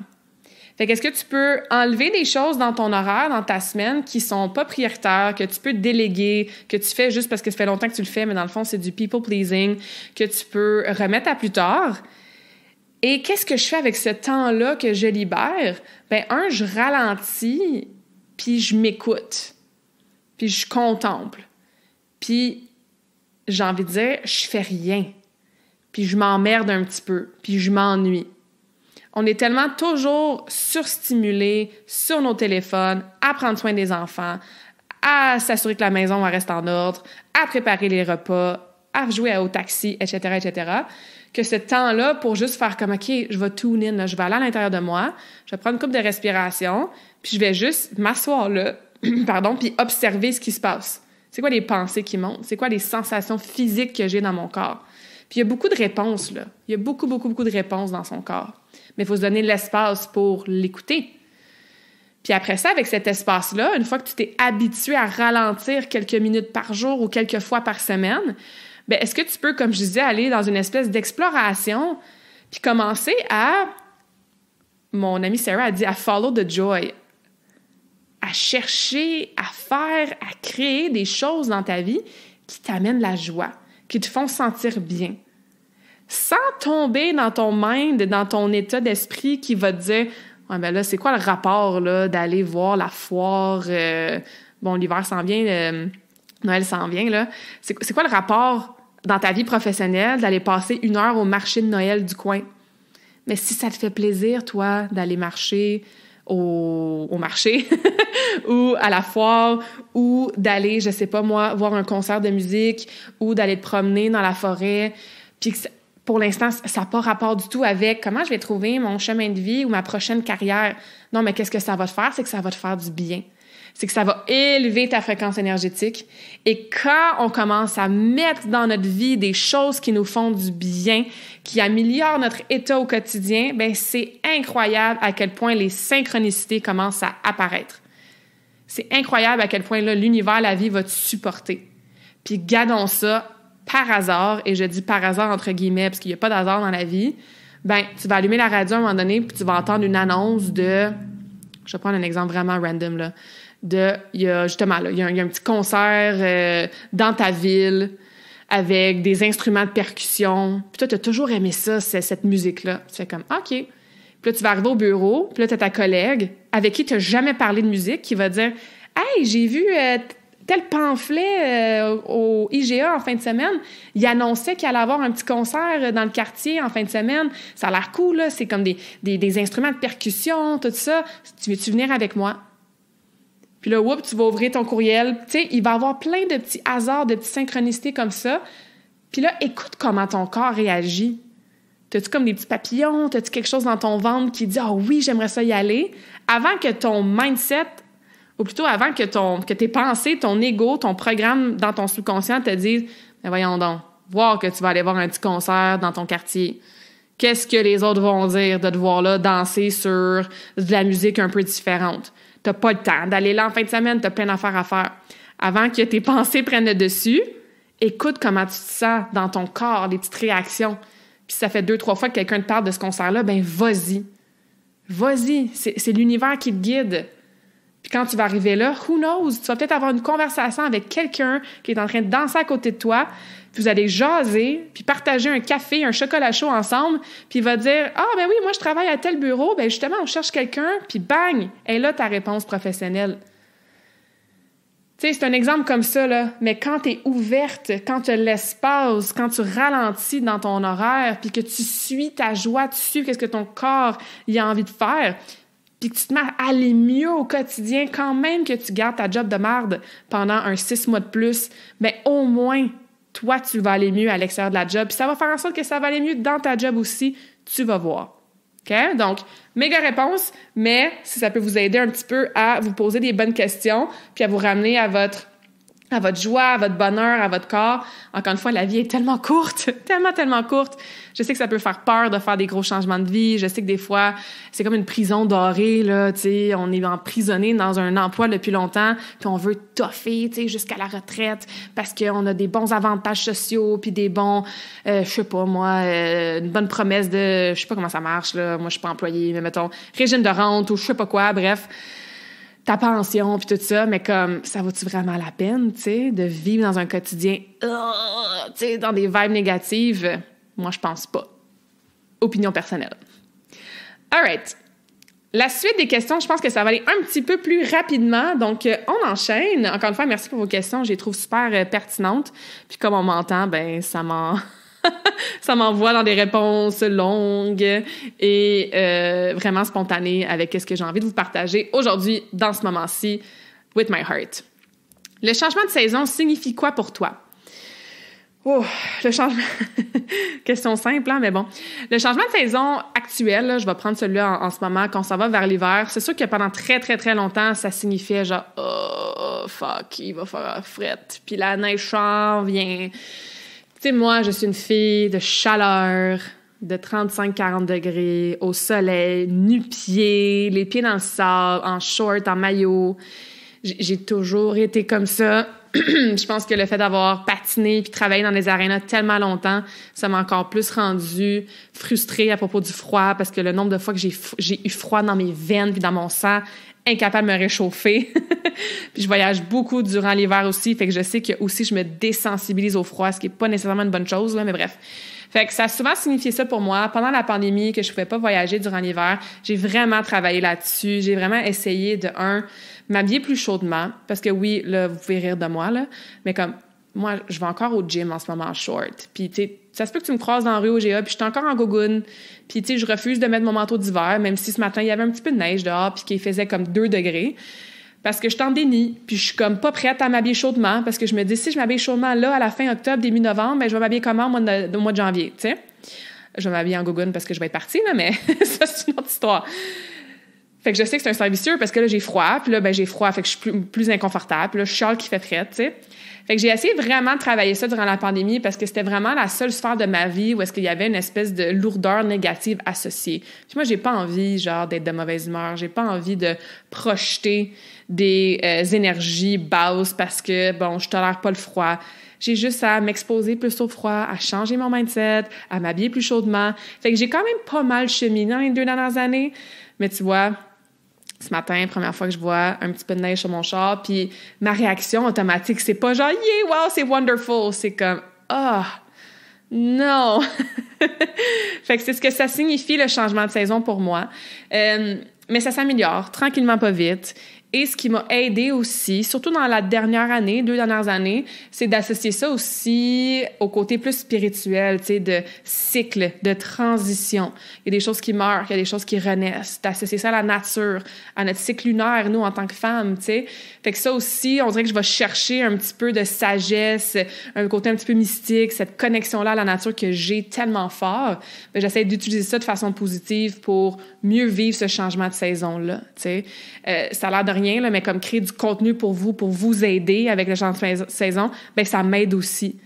Fait qu'est-ce que tu peux enlever des choses dans ton horaire, dans ta semaine, qui sont pas prioritaires, que tu peux déléguer, que tu fais juste parce que ça fait longtemps que tu le fais, mais dans le fond, c'est du people pleasing, que tu peux remettre à plus tard. Et qu'est-ce que je fais avec ce temps-là que je libère? Ben, un, je ralentis puis je m'écoute, puis je contemple, puis j'ai envie de dire, je fais rien, puis je m'emmerde un petit peu, puis je m'ennuie. On est tellement toujours surstimulé sur nos téléphones, à prendre soin des enfants, à s'assurer que la maison reste en ordre, à préparer les repas, à jouer au taxi, etc., etc., que ce temps-là pour juste faire comme, OK, je vais tune in, je vais aller à l'intérieur de moi, je vais prendre une coupe de respiration, puis je vais juste m'asseoir là, pardon, puis observer ce qui se passe. C'est quoi les pensées qui montent? C'est quoi les sensations physiques que j'ai dans mon corps? Puis il y a beaucoup de réponses, là. Il y a beaucoup, beaucoup, beaucoup de réponses dans son corps. Mais il faut se donner l'espace pour l'écouter. Puis après ça, avec cet espace-là, une fois que tu t'es habitué à ralentir quelques minutes par jour ou quelques fois par semaine, ben, est-ce que tu peux, comme je disais, aller dans une espèce d'exploration, puis commencer à, mon amie Sarah a dit, à follow the joy, à chercher, à faire, à créer des choses dans ta vie qui t'amènent la joie, qui te font sentir bien. Sans tomber dans ton mind, dans ton état d'esprit qui va te dire ben là, c'est quoi le rapport d'aller voir la foire euh, Bon, l'hiver s'en vient, euh, Noël s'en vient, là. C'est, quoi le rapport dans ta vie professionnelle d'aller passer une heure au marché de Noël du coin. Mais si ça te fait plaisir, toi, d'aller marcher au, marché ou à la foire ou d'aller, je sais pas moi, voir un concert de musique ou d'aller te promener dans la forêt, puis pour l'instant, ça n'a pas rapport du tout avec comment je vais trouver mon chemin de vie ou ma prochaine carrière. Non, mais qu'est-ce que ça va te faire? C'est que ça va te faire du bien c'est que ça va élever ta fréquence énergétique. Et quand on commence à mettre dans notre vie des choses qui nous font du bien, qui améliorent notre état au quotidien, ben c'est incroyable à quel point les synchronicités commencent à apparaître. C'est incroyable à quel point là l'univers, la vie va te supporter. Puis gardons ça par hasard, et je dis par hasard entre guillemets parce qu'il n'y a pas d'hasard dans la vie. Ben, tu vas allumer la radio à un moment donné, puis tu vas entendre une annonce de je vais prendre un exemple vraiment random là de, il y a justement, là, il, y a un, petit concert euh, dans ta ville avec des instruments de percussion. Puis toi, tu as toujours aimé ça, cette musique-là. Tu fais comme, OK. Puis là, tu vas arriver au bureau, puis là, tu as ta collègue avec qui tu n'as jamais parlé de musique qui va dire Hey, j'ai vu euh, tel pamphlet euh, au IGA en fin de semaine. Il annonçait qu'il allait avoir un petit concert dans le quartier en fin de semaine. Ça a l'air cool, là. C'est comme des, des, instruments de percussion, tout ça. Tu veux-tu venir avec moi? Puis là, whoop, tu vas ouvrir ton courriel. Tu sais, il va y avoir plein de petits hasards, de petites synchronicités comme ça. Puis là, écoute comment ton corps réagit. T'as-tu comme des petits papillons? T'as-tu quelque chose dans ton ventre qui dit Ah oui, j'aimerais ça y aller? Avant que ton mindset, ou plutôt avant que, ton, que tes pensées, ton ego, ton programme dans ton subconscient te disent Mais voyons donc, voir que tu vas aller voir un petit concert dans ton quartier. Qu'est-ce que les autres vont dire de te voir là danser sur de la musique un peu différente? T'as pas le temps d'aller là en fin de semaine, t'as plein d'affaires à faire. Avant que tes pensées prennent le dessus, écoute comment tu te sens dans ton corps, les petites réactions. Puis ça fait deux, trois fois que quelqu'un te parle de ce concert-là, ben vas-y. Vas-y, c'est l'univers qui te guide. Puis quand tu vas arriver là, who knows, tu vas peut-être avoir une conversation avec quelqu'un qui est en train de danser à côté de toi, vous allez jaser, puis partager un café, un chocolat chaud ensemble, puis il va dire Ah, ben oui, moi, je travaille à tel bureau, ben justement, on cherche quelqu'un, puis bang, et là, ta réponse professionnelle. Tu sais, c'est un exemple comme ça, là. Mais quand tu es ouverte, quand tu laisses pause, quand tu ralentis dans ton horaire, puis que tu suis ta joie, tu suis qu'est-ce que ton corps y a envie de faire, puis que tu te mets à aller mieux au quotidien, quand même que tu gardes ta job de marde pendant un six mois de plus, mais ben, au moins, toi, tu vas aller mieux à l'extérieur de la job. Puis ça va faire en sorte que ça va aller mieux dans ta job aussi. Tu vas voir. OK? Donc, méga réponse, mais si ça peut vous aider un petit peu à vous poser des bonnes questions, puis à vous ramener à votre à votre joie, à votre bonheur, à votre corps. Encore une fois, la vie est tellement courte, tellement, tellement courte. Je sais que ça peut faire peur de faire des gros changements de vie. Je sais que des fois, c'est comme une prison dorée, là, tu sais, on est emprisonné dans un emploi depuis longtemps, puis on veut toffer, tu sais, jusqu'à la retraite, parce qu'on a des bons avantages sociaux, puis des bons, euh, je sais pas, moi, euh, une bonne promesse de, je sais pas comment ça marche, là, moi, je suis pas employé, mais mettons, régime de rente ou je sais pas quoi, bref ta pension puis tout ça, mais comme ça vaut-tu vraiment la peine, tu sais, de vivre dans un quotidien, euh, tu sais, dans des vibes négatives? Moi, je pense pas. Opinion personnelle. Alright. La suite des questions, je pense que ça va aller un petit peu plus rapidement. Donc, euh, on enchaîne. Encore une fois, merci pour vos questions. Je les trouve super euh, pertinentes. Puis comme on m'entend, ben ça m'en... ça m'envoie dans des réponses longues et euh, vraiment spontanées avec ce que j'ai envie de vous partager aujourd'hui, dans ce moment-ci, with my heart. Le changement de saison signifie quoi pour toi? Oh, le changement. Question simple, hein, mais bon. Le changement de saison actuel, je vais prendre celui-là en, ce moment, quand ça va vers l'hiver, c'est sûr que pendant très, très, très longtemps, ça signifiait genre, oh, fuck, il va faire frette. Puis la neige chante, vient tu sais, moi, je suis une fille de chaleur, de 35-40 degrés, au soleil, nu-pieds, les pieds dans le sable, en short, en maillot. J'ai toujours été comme ça. je pense que le fait d'avoir patiné puis travaillé dans les arénas tellement longtemps, ça m'a encore plus rendue frustrée à propos du froid parce que le nombre de fois que j'ai eu froid dans mes veines puis dans mon sang, incapable de me réchauffer. puis je voyage beaucoup durant l'hiver aussi, fait que je sais que aussi je me désensibilise au froid, ce qui est pas nécessairement une bonne chose mais bref. Fait que ça a souvent signifié ça pour moi pendant la pandémie que je pouvais pas voyager durant l'hiver. J'ai vraiment travaillé là-dessus, j'ai vraiment essayé de un m'habiller plus chaudement parce que oui, là vous pouvez rire de moi là, mais comme moi je vais encore au gym en ce moment en short. Puis tu ça se peut que tu me croises dans la rue au GA, puis je suis encore en gogoune, puis je refuse de mettre mon manteau d'hiver, même si ce matin, il y avait un petit peu de neige dehors, puis qu'il faisait comme 2 degrés, parce que je t'en dénie, puis je suis comme pas prête à m'habiller chaudement, parce que je me dis, si je m'habille chaudement là, à la fin octobre, début novembre, ben, je vais m'habiller comment au mois de, janvier, Je vais m'habiller en gogoune parce que je vais être partie, là, mais ça, c'est une autre histoire que je sais que c'est un service parce que là, j'ai froid, puis là, ben, j'ai froid, fait que je suis plus, inconfortable, puis là, je qui fait frais, tu sais. Fait que j'ai essayé vraiment de travailler ça durant la pandémie parce que c'était vraiment la seule sphère de ma vie où est-ce qu'il y avait une espèce de lourdeur négative associée. Puis moi, j'ai pas envie, genre, d'être de mauvaise humeur, j'ai pas envie de projeter des euh, énergies basses parce que, bon, je tolère pas le froid. J'ai juste à m'exposer plus au froid, à changer mon mindset, à m'habiller plus chaudement. Fait que j'ai quand même pas mal cheminé dans les deux dernières années. Mais tu vois, ce matin, première fois que je vois un petit peu de neige sur mon char, puis ma réaction automatique, c'est pas genre yeah, wow, c'est wonderful, c'est comme ah oh, non. fait que c'est ce que ça signifie le changement de saison pour moi. Euh, mais ça s'améliore tranquillement pas vite. Et ce qui m'a aidé aussi, surtout dans la dernière année, deux dernières années, c'est d'associer ça aussi au côté plus spirituel, tu sais, de cycle, de transition. Il y a des choses qui meurent, il y a des choses qui renaissent. D'associer ça à la nature, à notre cycle lunaire, nous, en tant que femmes, tu sais. Fait que ça aussi, on dirait que je vais chercher un petit peu de sagesse, un côté un petit peu mystique, cette connexion-là à la nature que j'ai tellement fort. Ben, j'essaie d'utiliser ça de façon positive pour mieux vivre ce changement de saison-là. Euh, ça a l'air de rien, là, mais comme créer du contenu pour vous, pour vous aider avec le changement de saison, ben ça m'aide aussi.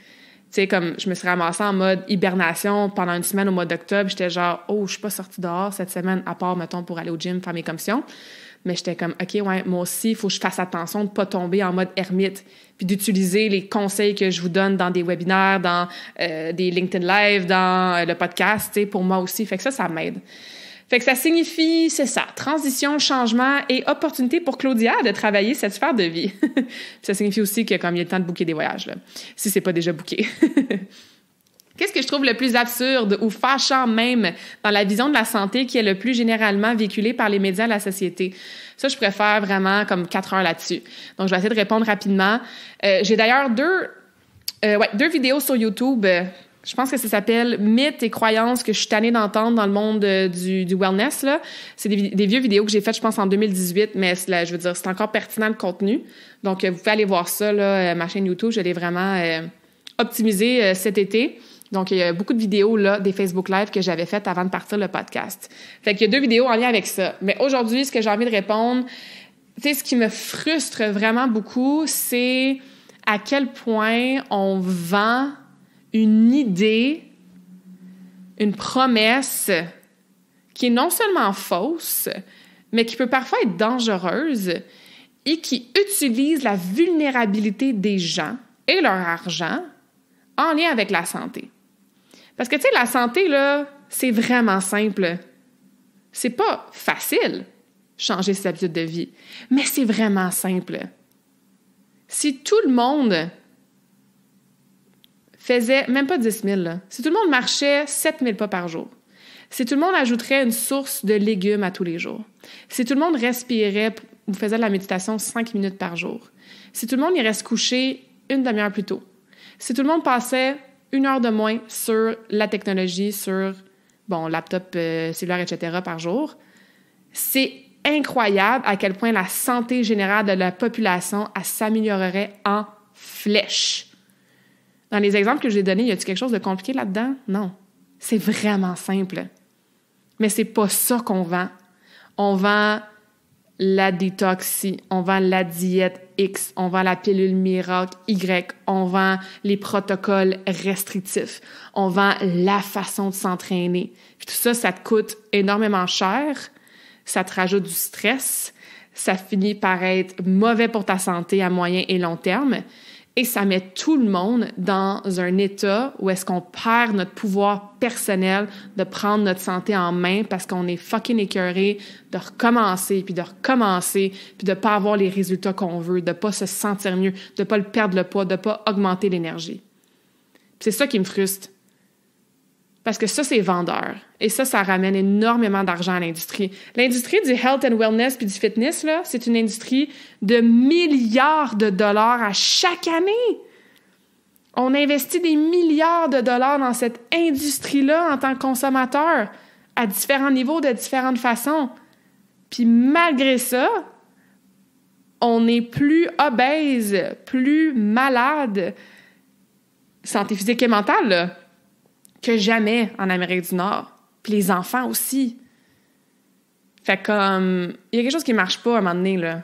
comme je me suis ramassée en mode hibernation pendant une semaine au mois d'octobre, j'étais genre, oh, je suis pas sortie dehors cette semaine, à part, mettons, pour aller au gym, faire mes commissions. Mais j'étais comme, OK, moi aussi, il faut que je fasse attention de ne pas tomber en mode ermite, puis d'utiliser les conseils que je vous donne dans des webinaires, dans euh, des LinkedIn Live, dans euh, le podcast, pour moi aussi. Fait que ça, ça m'aide ça signifie, c'est ça, transition, changement et opportunité pour Claudia de travailler cette sphère de vie. ça signifie aussi que comme il y a le temps de bouquer des voyages, là, si c'est pas déjà bouqué. Qu'est-ce que je trouve le plus absurde ou fâchant même dans la vision de la santé qui est le plus généralement véhiculée par les médias de la société? Ça, je préfère vraiment comme quatre heures là-dessus. Donc, je vais essayer de répondre rapidement. Euh, j'ai d'ailleurs deux, euh, ouais, deux vidéos sur YouTube. Euh, je pense que ça s'appelle Mythes et croyances que je suis tannée d'entendre dans le monde euh, du, wellness. Là. C'est des, vieux vidéos que j'ai faites, je pense, en 2018, mais je veux dire, c'est encore pertinent le contenu. Donc, euh, vous pouvez aller voir ça, là, euh, ma chaîne YouTube. Je l'ai vraiment optimisé cet été. Donc, il y a beaucoup de vidéos, là, des Facebook Live que j'avais faites avant de partir le podcast. Fait qu'il y a deux vidéos en lien avec ça. Mais aujourd'hui, ce que j'ai envie de répondre, tu sais, ce qui me frustre vraiment beaucoup, c'est à quel point on vend une idée, une promesse qui est non seulement fausse, mais qui peut parfois être dangereuse et qui utilise la vulnérabilité des gens et leur argent en lien avec la santé. Parce que, tu sais, la santé, là, c'est vraiment simple. C'est pas facile, changer ses habitudes de vie, mais c'est vraiment simple. Si tout le monde faisait même pas 10 000. Si tout le monde marchait 7 000 pas par jour, si tout le monde ajouterait une source de légumes à tous les jours, si tout le monde respirait ou faisait de la méditation 5 minutes par jour, si tout le monde irait se coucher une demi-heure plus tôt, si tout le monde passait une heure de moins sur la technologie, sur bon, laptop, euh, cellulaire, etc. par jour, c'est incroyable à quel point la santé générale de la population s'améliorerait en flèche. Dans les exemples que j'ai donnés, y a-t-il quelque chose de compliqué là-dedans? Non. C'est vraiment simple. Mais c'est pas ça qu'on vend. On vend la détoxie, on vend la diète X, on vend la pilule miracle Y, on vend les protocoles restrictifs, on vend la façon de s'entraîner. tout ça, ça te coûte énormément cher, ça te rajoute du stress, ça finit par être mauvais pour ta santé à moyen et long terme. Et ça met tout le monde dans un état où est-ce qu'on perd notre pouvoir personnel de prendre notre santé en main parce qu'on est fucking écœuré de recommencer, puis de recommencer, puis de pas avoir les résultats qu'on veut, de pas se sentir mieux, de pas le perdre le poids, de pas augmenter l'énergie. C'est ça qui me frustre. Parce que ça, c'est vendeur. Et ça, ça ramène énormément d'argent à l'industrie. L'industrie du health and wellness puis du fitness, là, c'est une industrie de milliards de dollars à chaque année. On investit des milliards de dollars dans cette industrie-là en tant que consommateur, à différents niveaux, de différentes façons. Puis malgré ça, on est plus obèse, plus malade, santé physique et mentale, là que jamais en Amérique du Nord. Puis les enfants aussi. Fait comme, il y a quelque chose qui marche pas à un moment donné, là.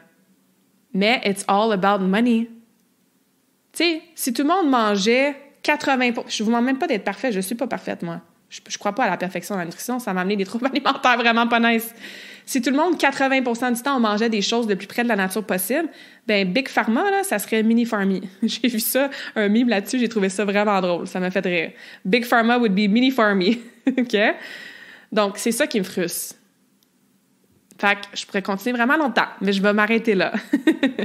Mais it's all about money. Tu sais, si tout le monde mangeait 80 Je vous demande même pas d'être parfait, je suis pas parfaite, moi. Je, je crois pas à la perfection de la nutrition, ça m'a amené des troubles alimentaires vraiment pas nice. Si tout le monde, 80 du temps, on mangeait des choses le plus près de la nature possible, ben Big Pharma, là, ça serait Mini Farmy. j'ai vu ça, un mime là-dessus, j'ai trouvé ça vraiment drôle. Ça m'a fait rire. Big Pharma would be Mini Farmy. OK? Donc, c'est ça qui me frustre. Fait que je pourrais continuer vraiment longtemps, mais je vais m'arrêter là.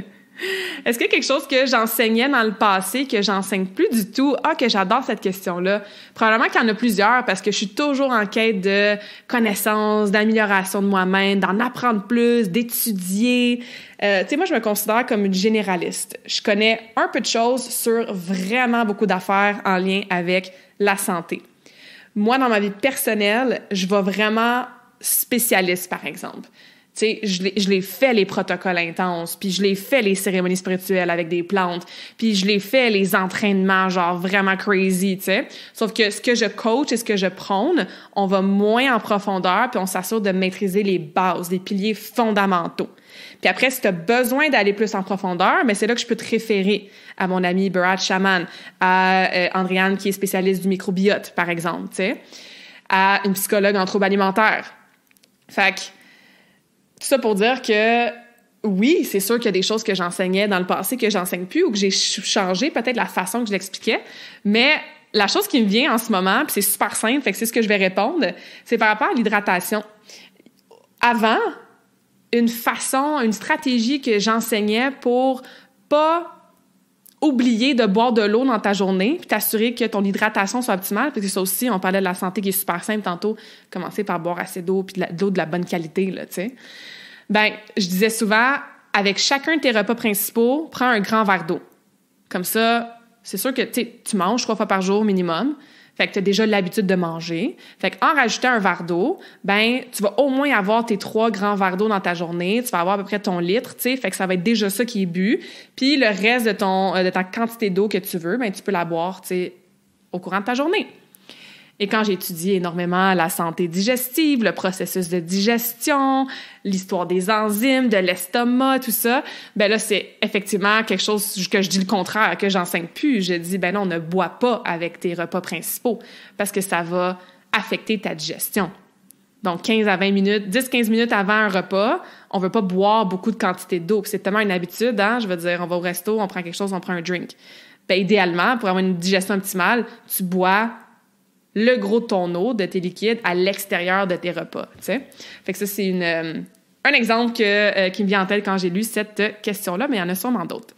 Est-ce qu'il y a quelque chose que j'enseignais dans le passé, que j'enseigne plus du tout? Ah, que j'adore cette question-là. Probablement qu'il y en a plusieurs parce que je suis toujours en quête de connaissances, d'amélioration de moi-même, d'en apprendre plus, d'étudier. Euh, tu sais, moi, je me considère comme une généraliste. Je connais un peu de choses sur vraiment beaucoup d'affaires en lien avec la santé. Moi, dans ma vie personnelle, je vais vraiment spécialiste, par exemple tu sais, je l'ai fait les protocoles intenses, puis je l'ai fait les cérémonies spirituelles avec des plantes, puis je l'ai fait les entraînements genre vraiment crazy, tu sais. Sauf que ce que je coach et ce que je prône, on va moins en profondeur, puis on s'assure de maîtriser les bases, les piliers fondamentaux. Puis après, si tu as besoin d'aller plus en profondeur, mais ben, c'est là que je peux te référer à mon ami Brad Shaman, à euh, qui est spécialiste du microbiote, par exemple, tu sais, à une psychologue en trouble alimentaire. Fait que tout ça pour dire que oui, c'est sûr qu'il y a des choses que j'enseignais dans le passé que j'enseigne plus ou que j'ai changé peut-être la façon que je l'expliquais, mais la chose qui me vient en ce moment, puis c'est super simple, fait que c'est ce que je vais répondre, c'est par rapport à l'hydratation. Avant, une façon, une stratégie que j'enseignais pour pas oublier de boire de l'eau dans ta journée, puis t'assurer que ton hydratation soit optimale, parce que ça aussi, on parlait de la santé qui est super simple tantôt, commencer par boire assez d'eau, puis de l'eau de, de la bonne qualité, là, tu sais. Ben, je disais souvent, avec chacun de tes repas principaux, prends un grand verre d'eau. Comme ça, c'est sûr que tu manges trois fois par jour au minimum. Fait que tu as déjà l'habitude de manger. Fait qu'en rajoutant un verre d'eau, ben tu vas au moins avoir tes trois grands verres d'eau dans ta journée, tu vas avoir à peu près ton litre, fait que ça va être déjà ça qui est bu. Puis le reste de euh, ta quantité d'eau que tu veux, ben, tu peux la boire, au courant de ta journée. Et quand j'étudie énormément la santé digestive, le processus de digestion, l'histoire des enzymes, de l'estomac, tout ça, ben là, c'est effectivement quelque chose que je dis le contraire, que j'enseigne plus. Je dis, ben non, ne bois pas avec tes repas principaux parce que ça va affecter ta digestion. Donc, 15 à 20 minutes, 10-15 minutes avant un repas, on ne veut pas boire beaucoup de quantité d'eau. C'est tellement une habitude, hein? Je veux dire, on va au resto, on prend quelque chose, on prend un drink. Ben, idéalement, pour avoir une digestion optimale, tu bois le gros tonneau de tes liquides à l'extérieur de tes repas. Fait que ça, c'est euh, un exemple euh, qui me vient en tête quand j'ai lu cette question-là, mais il y en a sûrement d'autres.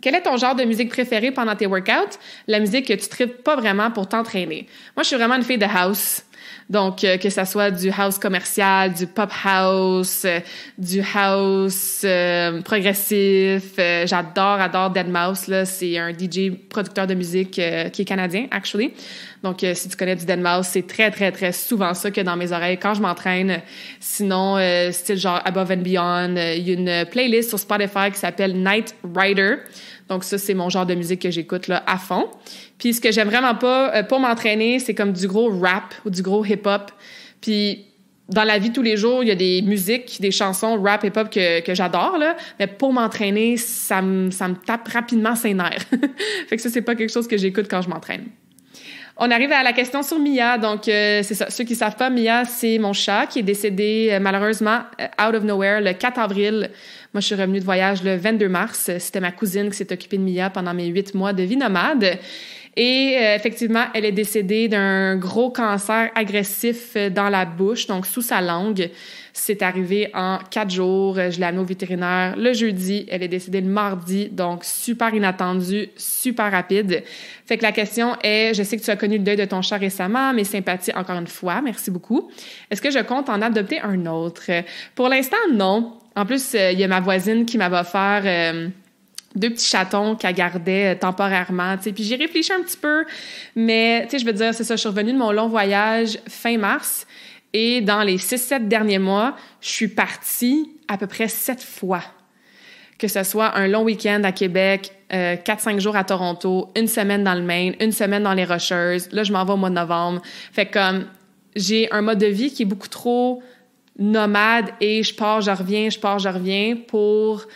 Quel est ton genre de musique préférée pendant tes workouts? La musique que tu tripes pas vraiment pour t'entraîner. Moi, je suis vraiment une fille de house. Donc, euh, que ça soit du house commercial, du pop house, euh, du house euh, progressif. j'adore, adore Dead Mouse. Là, c'est un DJ producteur de musique qui est canadien, actually. Donc, si tu connais du Dead Mouse, c'est très, très, très souvent ça que dans mes oreilles quand je m'entraîne. Sinon, style genre Above and Beyond. Il y a une playlist sur Spotify qui s'appelle Night Rider. Donc, ça, c'est mon genre de musique que j'écoute là à fond. Puis ce que j'aime vraiment pas euh, pour m'entraîner, c'est comme du gros rap ou du gros hip-hop. Puis dans la vie tous les jours, il y a des musiques, des chansons rap hip-hop que, que j'adore là, mais pour m'entraîner, ça me ça me tape rapidement ses nerfs. fait que ça c'est pas quelque chose que j'écoute quand je m'entraîne. On arrive à la question sur Mia. Donc euh, c'est ça, ceux qui savent pas Mia, c'est mon chat qui est décédé euh, malheureusement out of nowhere le 4 avril. Moi je suis revenue de voyage le 22 mars, c'était ma cousine qui s'est occupée de Mia pendant mes huit mois de vie nomade. Et euh, effectivement, elle est décédée d'un gros cancer agressif euh, dans la bouche, donc sous sa langue. C'est arrivé en quatre jours. Euh, je l'ai amenée au vétérinaire le jeudi. Elle est décédée le mardi, donc super inattendu, super rapide. Fait que la question est, je sais que tu as connu le deuil de ton chat récemment, mes sympathies encore une fois, merci beaucoup. Est-ce que je compte en adopter un autre? Pour l'instant, non. En plus, il y a ma voisine qui m'avait offert deux petits chatons qu'elle gardait euh, temporairement, Puis j'ai réfléchi un petit peu, mais je veux dire, c'est ça, je suis revenue de mon long voyage fin mars et dans les six sept derniers mois, je suis partie à peu près sept fois. Que ce soit un long week-end à Québec, euh, quatre cinq jours à Toronto, une semaine dans le Maine, une semaine dans les Rocheuses. Là, je m'en vais au mois de novembre. Fait comme, j'ai un mode de vie qui est beaucoup trop nomade et je pars, je reviens, je pars, je reviens pour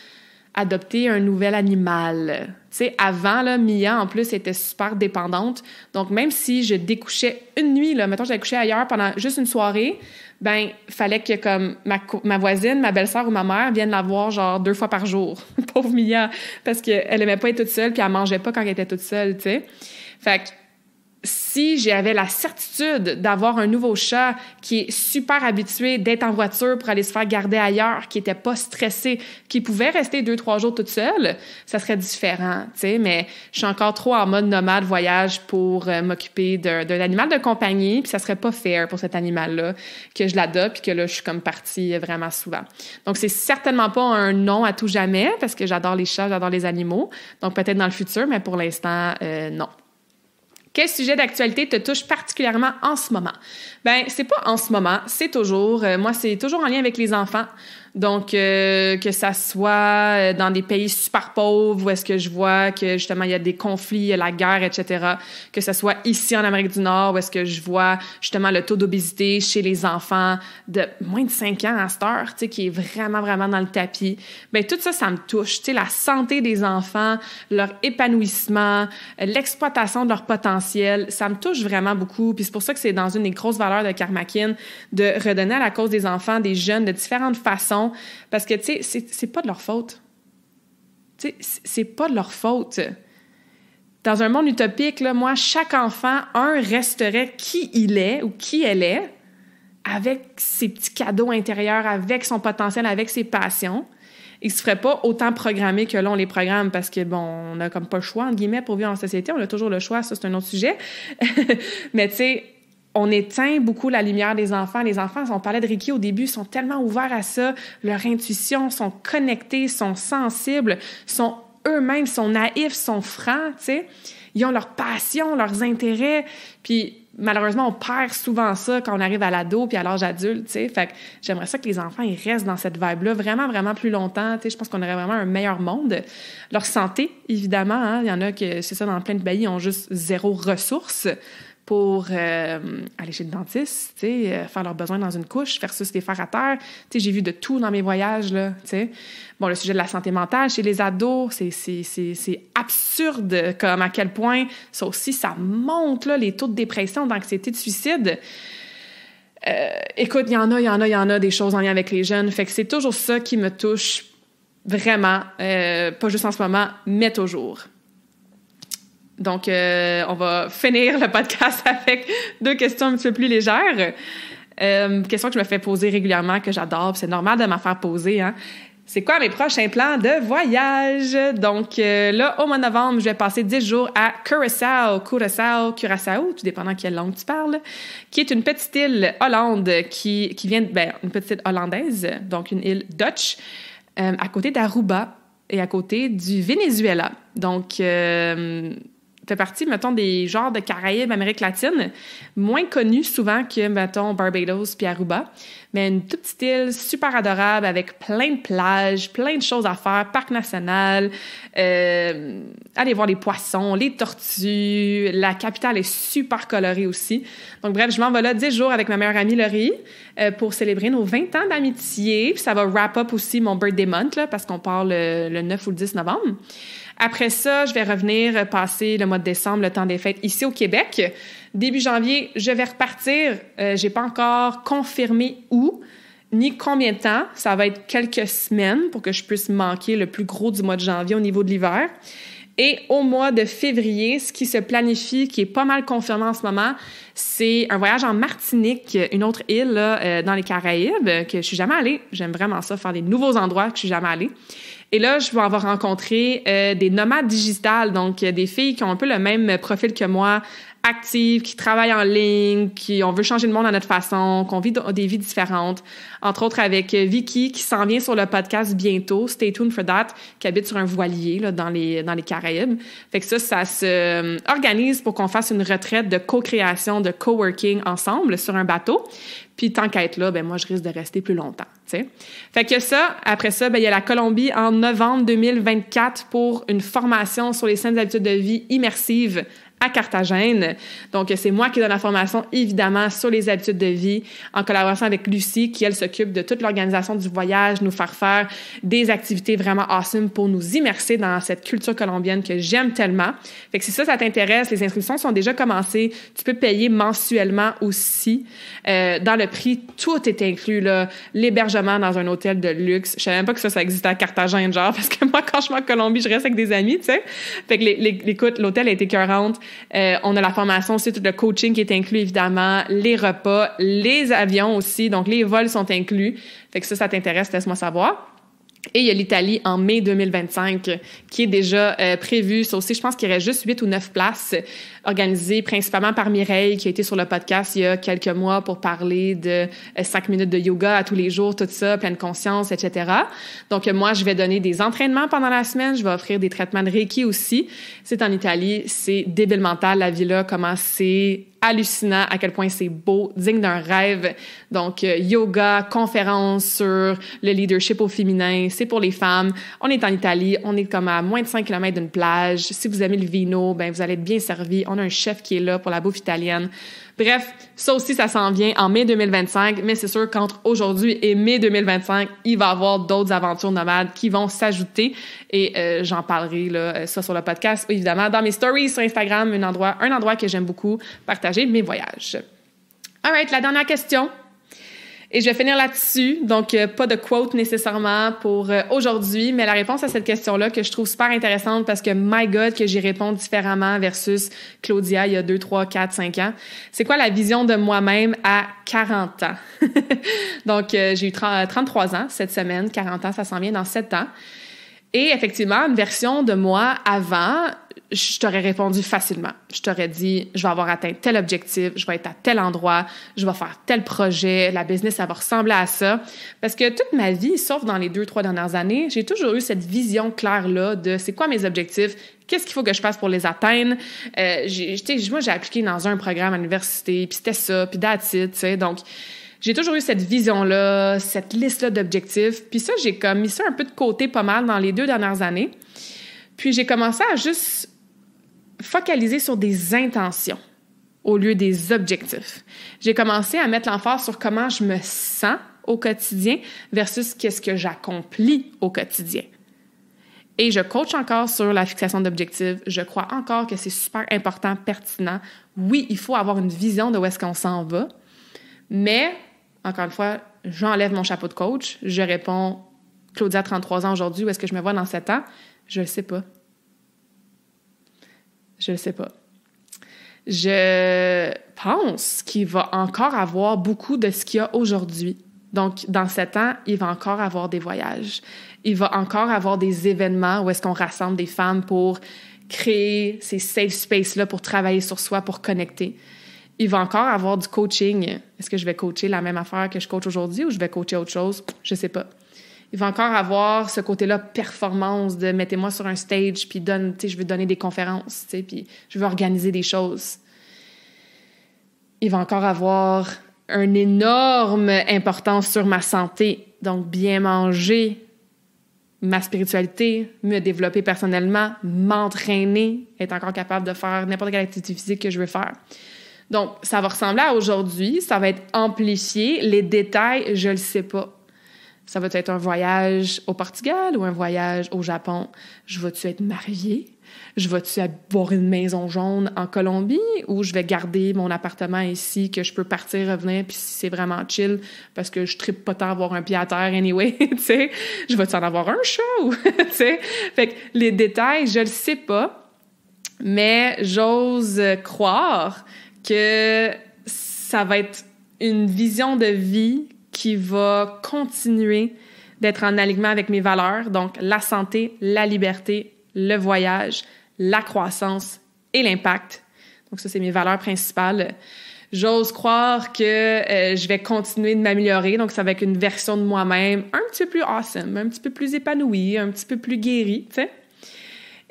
adopter un nouvel animal. Tu sais, avant, là, Mia, en plus, était super dépendante. Donc, même si je découchais une nuit, là, mettons, j'allais coucher ailleurs pendant juste une soirée, ben, fallait que, comme, ma, voisine, ma belle-sœur ou ma mère viennent la voir, genre, deux fois par jour. Pauvre Mia! Parce qu'elle aimait pas être toute seule, puis elle mangeait pas quand elle était toute seule, tu sais. Fait si j'avais la certitude d'avoir un nouveau chat qui est super habitué d'être en voiture pour aller se faire garder ailleurs, qui était pas stressé, qui pouvait rester deux, trois jours toute seule, ça serait différent, tu sais, mais je suis encore trop en mode nomade voyage pour euh, m'occuper d'un animal de compagnie, puis ça serait pas fair pour cet animal-là que je l'adopte, puis que là, je suis comme partie euh, vraiment souvent. Donc, c'est certainement pas un non à tout jamais, parce que j'adore les chats, j'adore les animaux, donc peut-être dans le futur, mais pour l'instant, euh, non. Quel sujet d'actualité te touche particulièrement en ce moment? Ben, c'est pas en ce moment, c'est toujours. Euh, moi, c'est toujours en lien avec les enfants. Donc, euh, que ça soit euh, dans des pays super pauvres où est-ce que je vois que justement il y a des conflits, il la guerre, etc. Que ça soit ici en Amérique du Nord où est-ce que je vois justement le taux d'obésité chez les enfants de moins de 5 ans à cette heure, tu sais, qui est vraiment, vraiment dans le tapis. mais ben, tout ça, ça me touche. Tu sais, la santé des enfants, leur épanouissement, l'exploitation de leur potentiel, ça me touche vraiment beaucoup. Puis c'est pour ça que c'est dans une des grosses valeurs de Karmakin de redonner à la cause des enfants, des jeunes, de différentes façons parce que, tu sais, c'est pas de leur faute. Tu sais, c'est pas de leur faute. Dans un monde utopique, moi, chaque enfant, un, resterait qui il est ou qui elle est, avec ses petits cadeaux intérieurs, avec son potentiel, avec ses passions. il se ferait pas autant programmer que l'on les programme parce que, bon, on n'a comme pas le choix, entre guillemets, pour vivre en société. On a toujours le choix, ça, c'est un autre sujet. Mais, tu sais, on éteint beaucoup la lumière des enfants. Les enfants, on parlait de Ricky au début, sont tellement ouverts à ça. Leur intuition, sont connectés, sont sensibles, sont eux-mêmes, sont naïfs, sont francs, tu sais. Ils ont leurs passions, leurs intérêts. Puis malheureusement, on perd souvent ça quand on arrive à l'ado puis à l'âge adulte, tu sais. Fait que j'aimerais ça que les enfants, ils restent dans cette vibe-là vraiment, vraiment plus longtemps, tu sais. Je pense qu'on aurait vraiment un meilleur monde. Leur santé, évidemment, hein. Il y en a que, c'est ça, dans plein de pays, ils ont juste zéro ressource pour euh, aller chez le dentiste, euh, faire leurs besoins dans une couche versus les faire à terre. J'ai vu de tout dans mes voyages. Là, bon, le sujet de la santé mentale chez les ados, c'est absurde comme à quel point ça aussi, ça monte là, les taux de dépression, d'anxiété, de suicide. Euh, écoute, il y en a, il y en a, il y en a des choses en lien avec les jeunes. Fait que c'est toujours ça qui me touche vraiment, pas juste en ce moment, mais toujours. Donc, euh, on va finir le podcast avec deux questions un petit peu plus légères. Euh, question que je me fais poser régulièrement, que j'adore, c'est normal de m'en faire poser. Hein. C'est quoi mes prochains plans de voyage? Donc euh, là, au mois de novembre, je vais passer 10 jours à Curaçao, Curaçao, Curaçao, tout dépendant quelle langue tu parles, qui est une petite île Hollande qui, vient, ben, une petite hollandaise, donc une île Dutch, euh, à côté d'Aruba et à côté du Venezuela. Donc, fait partie, mettons, des genres de Caraïbes, Amérique latine, moins connus souvent que, mettons, Barbados puis Aruba. Mais une toute petite île super adorable avec plein de plages, plein de choses à faire, parc national, euh, aller voir les poissons, les tortues. La capitale est super colorée aussi. Donc, bref, je m'en vais là 10 jours avec ma meilleure amie Laurie euh, pour célébrer nos 20 ans d'amitié. Ça va wrap up aussi mon birthday month, là, parce qu'on part le, le 9 ou le 10 novembre. Après ça, je vais revenir passer le mois de décembre, le temps des fêtes, ici au Québec. Début janvier, je vais repartir. Euh, j'ai pas encore confirmé où ni combien de temps. Ça va être quelques semaines pour que je puisse manquer le plus gros du mois de janvier au niveau de l'hiver. Et au mois de février, ce qui se planifie, qui est pas mal confirmé en ce moment, c'est un voyage en Martinique, une autre île euh, dans les Caraïbes que je suis jamais allée. J'aime vraiment ça, faire des nouveaux endroits que je suis jamais allée. Et là, je vais avoir rencontré euh, des nomades digitales, donc euh, des filles qui ont un peu le même profil que moi, active, qui travaillent en ligne, qui on veut changer le monde à notre façon, qu'on vit des vies différentes. Entre autres avec euh, Vicky qui s'en vient sur le podcast bientôt, Stay tuned for that, qui habite sur un voilier là, dans les dans Caraïbes. Fait que ça ça se euh, organise pour qu'on fasse une retraite de co-création, de co-working ensemble sur un bateau. Puis tant qu'à être là, ben moi je risque de rester plus longtemps, Fait que ça, après ça, ben il y a la Colombie en novembre 2024 pour une formation sur les saines habitudes de vie immersives à Carthagène. Donc, c'est moi qui donne la formation, évidemment, sur les habitudes de vie, en collaboration avec Lucie, qui, elle, s'occupe de toute l'organisation du voyage, nous faire faire des activités vraiment awesome pour nous immerser dans cette culture colombienne que j'aime tellement. Fait que si ça, ça t'intéresse, les inscriptions sont déjà commencées. Tu peux payer mensuellement aussi. Euh, dans le prix, tout est inclus, là. L'hébergement dans un hôtel de luxe. Je savais même pas que ça, ça existait à Carthagène, genre, parce que moi, quand je suis en Colombie, je reste avec des amis, tu sais. Fait que, les, les, écoute, l'hôtel est euh, on a la formation aussi, tout le coaching qui est inclus, évidemment, les repas, les avions aussi. Donc, les vols sont inclus. Fait que ça, ça t'intéresse, laisse-moi savoir. Et il y a l'Italie en mai 2025 qui est déjà prévu. Euh, prévue. Ça aussi, je pense qu'il y aurait juste 8 ou 9 places organisé principalement par Mireille, qui a été sur le podcast il y a quelques mois pour parler de euh, cinq minutes de yoga à tous les jours, tout ça, pleine conscience, etc. Donc, euh, moi, je vais donner des entraînements pendant la semaine. Je vais offrir des traitements de Reiki aussi. C'est en Italie. C'est débile mental, la vie-là, comment c'est hallucinant à quel point c'est beau, digne d'un rêve. Donc, euh, yoga, conférence sur le leadership au féminin, c'est pour les femmes. On est en Italie, on est comme à moins de 5 km d'une plage. Si vous aimez le vino, ben vous allez être bien servi. On un chef qui est là pour la bouffe italienne. Bref, ça aussi, ça s'en vient en mai 2025, mais c'est sûr qu'entre aujourd'hui et mai 2025, il va y avoir d'autres aventures nomades qui vont s'ajouter et euh, j'en parlerai là, euh, ça sur le podcast, évidemment, dans mes stories sur Instagram, un endroit, un endroit que j'aime beaucoup partager mes voyages. All la dernière question. Et je vais finir là-dessus. Donc, euh, pas de quote nécessairement pour euh, aujourd'hui, mais la réponse à cette question-là que je trouve super intéressante parce que, my God, que j'y réponds différemment versus Claudia il y a 2, 3, 4, 5 ans. C'est quoi la vision de moi-même à 40 ans? Donc, euh, j'ai eu 33 ans cette semaine, 40 ans, ça s'en vient dans 7 ans. Et effectivement, une version de moi avant je t'aurais répondu facilement. Je t'aurais dit, je vais avoir atteint tel objectif, je vais être à tel endroit, je vais faire tel projet, la business, ça va ressembler à ça. Parce que toute ma vie, sauf dans les deux, trois dernières années, j'ai toujours eu cette vision claire-là de c'est quoi mes objectifs, qu'est-ce qu'il faut que je fasse pour les atteindre. Euh, j'ai, moi, j'ai appliqué dans un programme à l'université, puis c'était ça, puis that's it, tu sais. Donc, j'ai toujours eu cette vision-là, cette liste-là d'objectifs. Puis ça, j'ai comme mis ça un peu de côté pas mal dans les deux dernières années. Puis j'ai commencé à juste focaliser sur des intentions au lieu des objectifs. J'ai commencé à mettre l'emphase sur comment je me sens au quotidien versus qu'est-ce que j'accomplis au quotidien. Et je coach encore sur la fixation d'objectifs. Je crois encore que c'est super important, pertinent. Oui, il faut avoir une vision de où est-ce qu'on s'en va. Mais, encore une fois, j'enlève mon chapeau de coach. Je réponds, Claudia, 33 ans aujourd'hui, où est-ce que je me vois dans 7 ans? Je ne sais pas. Je ne sais pas. Je pense qu'il va encore avoir beaucoup de ce qu'il y a aujourd'hui. Donc, dans sept ans, il va encore avoir des voyages. Il va encore avoir des événements où est-ce qu'on rassemble des femmes pour créer ces safe spaces-là, pour travailler sur soi, pour connecter. Il va encore avoir du coaching. Est-ce que je vais coacher la même affaire que je coach aujourd'hui ou je vais coacher autre chose? Je sais pas il va encore avoir ce côté-là performance de mettez-moi sur un stage, puis donne, je veux donner des conférences, puis je veux organiser des choses. Il va encore avoir une énorme importance sur ma santé. Donc, bien manger, ma spiritualité, me développer personnellement, m'entraîner, être encore capable de faire n'importe quelle activité physique que je veux faire. Donc, ça va ressembler à aujourd'hui, ça va être amplifié. Les détails, je le sais pas. Ça va être un voyage au Portugal ou un voyage au Japon? Je vais-tu être mariée? Je vais-tu avoir une maison jaune en Colombie ou je vais garder mon appartement ici que je peux partir, revenir, puis c'est vraiment chill, parce que je tripe pas tant avoir un pied à terre anyway, tu sais, je vais-tu en avoir un chat ou, tu sais? Fait que les détails, je le sais pas, mais j'ose croire que ça va être une vision de vie qui va continuer d'être en alignement avec mes valeurs, donc la santé, la liberté, le voyage, la croissance et l'impact. Donc ça, c'est mes valeurs principales. J'ose croire que euh, je vais continuer de m'améliorer, donc ça va être une version de moi-même un petit peu plus awesome, un petit peu plus épanouie, un petit peu plus guérie, tu sais.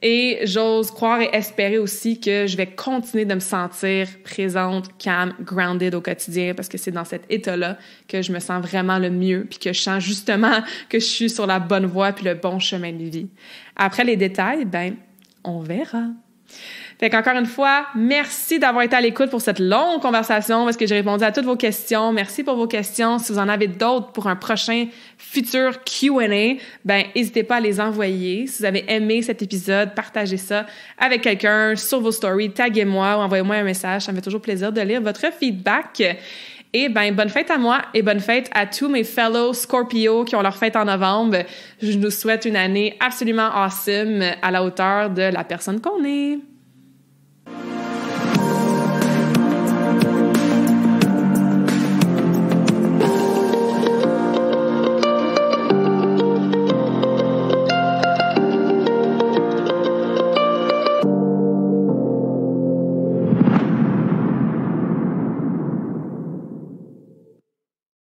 Et j'ose croire et espérer aussi que je vais continuer de me sentir présente, calme, grounded au quotidien parce que c'est dans cet état-là que je me sens vraiment le mieux puis que je sens justement que je suis sur la bonne voie puis le bon chemin de vie. Après les détails, ben, on verra. Fait qu'encore une fois, merci d'avoir été à l'écoute pour cette longue conversation parce que j'ai répondu à toutes vos questions. Merci pour vos questions. Si vous en avez d'autres pour un prochain futur Q&A, ben n'hésitez pas à les envoyer. Si vous avez aimé cet épisode, partagez ça avec quelqu'un sur vos stories, taguez-moi ou envoyez-moi un message. Ça me fait toujours plaisir de lire votre feedback. Et ben bonne fête à moi et bonne fête à tous mes fellows Scorpio qui ont leur fête en novembre. Je nous souhaite une année absolument awesome à la hauteur de la personne qu'on est. Bye.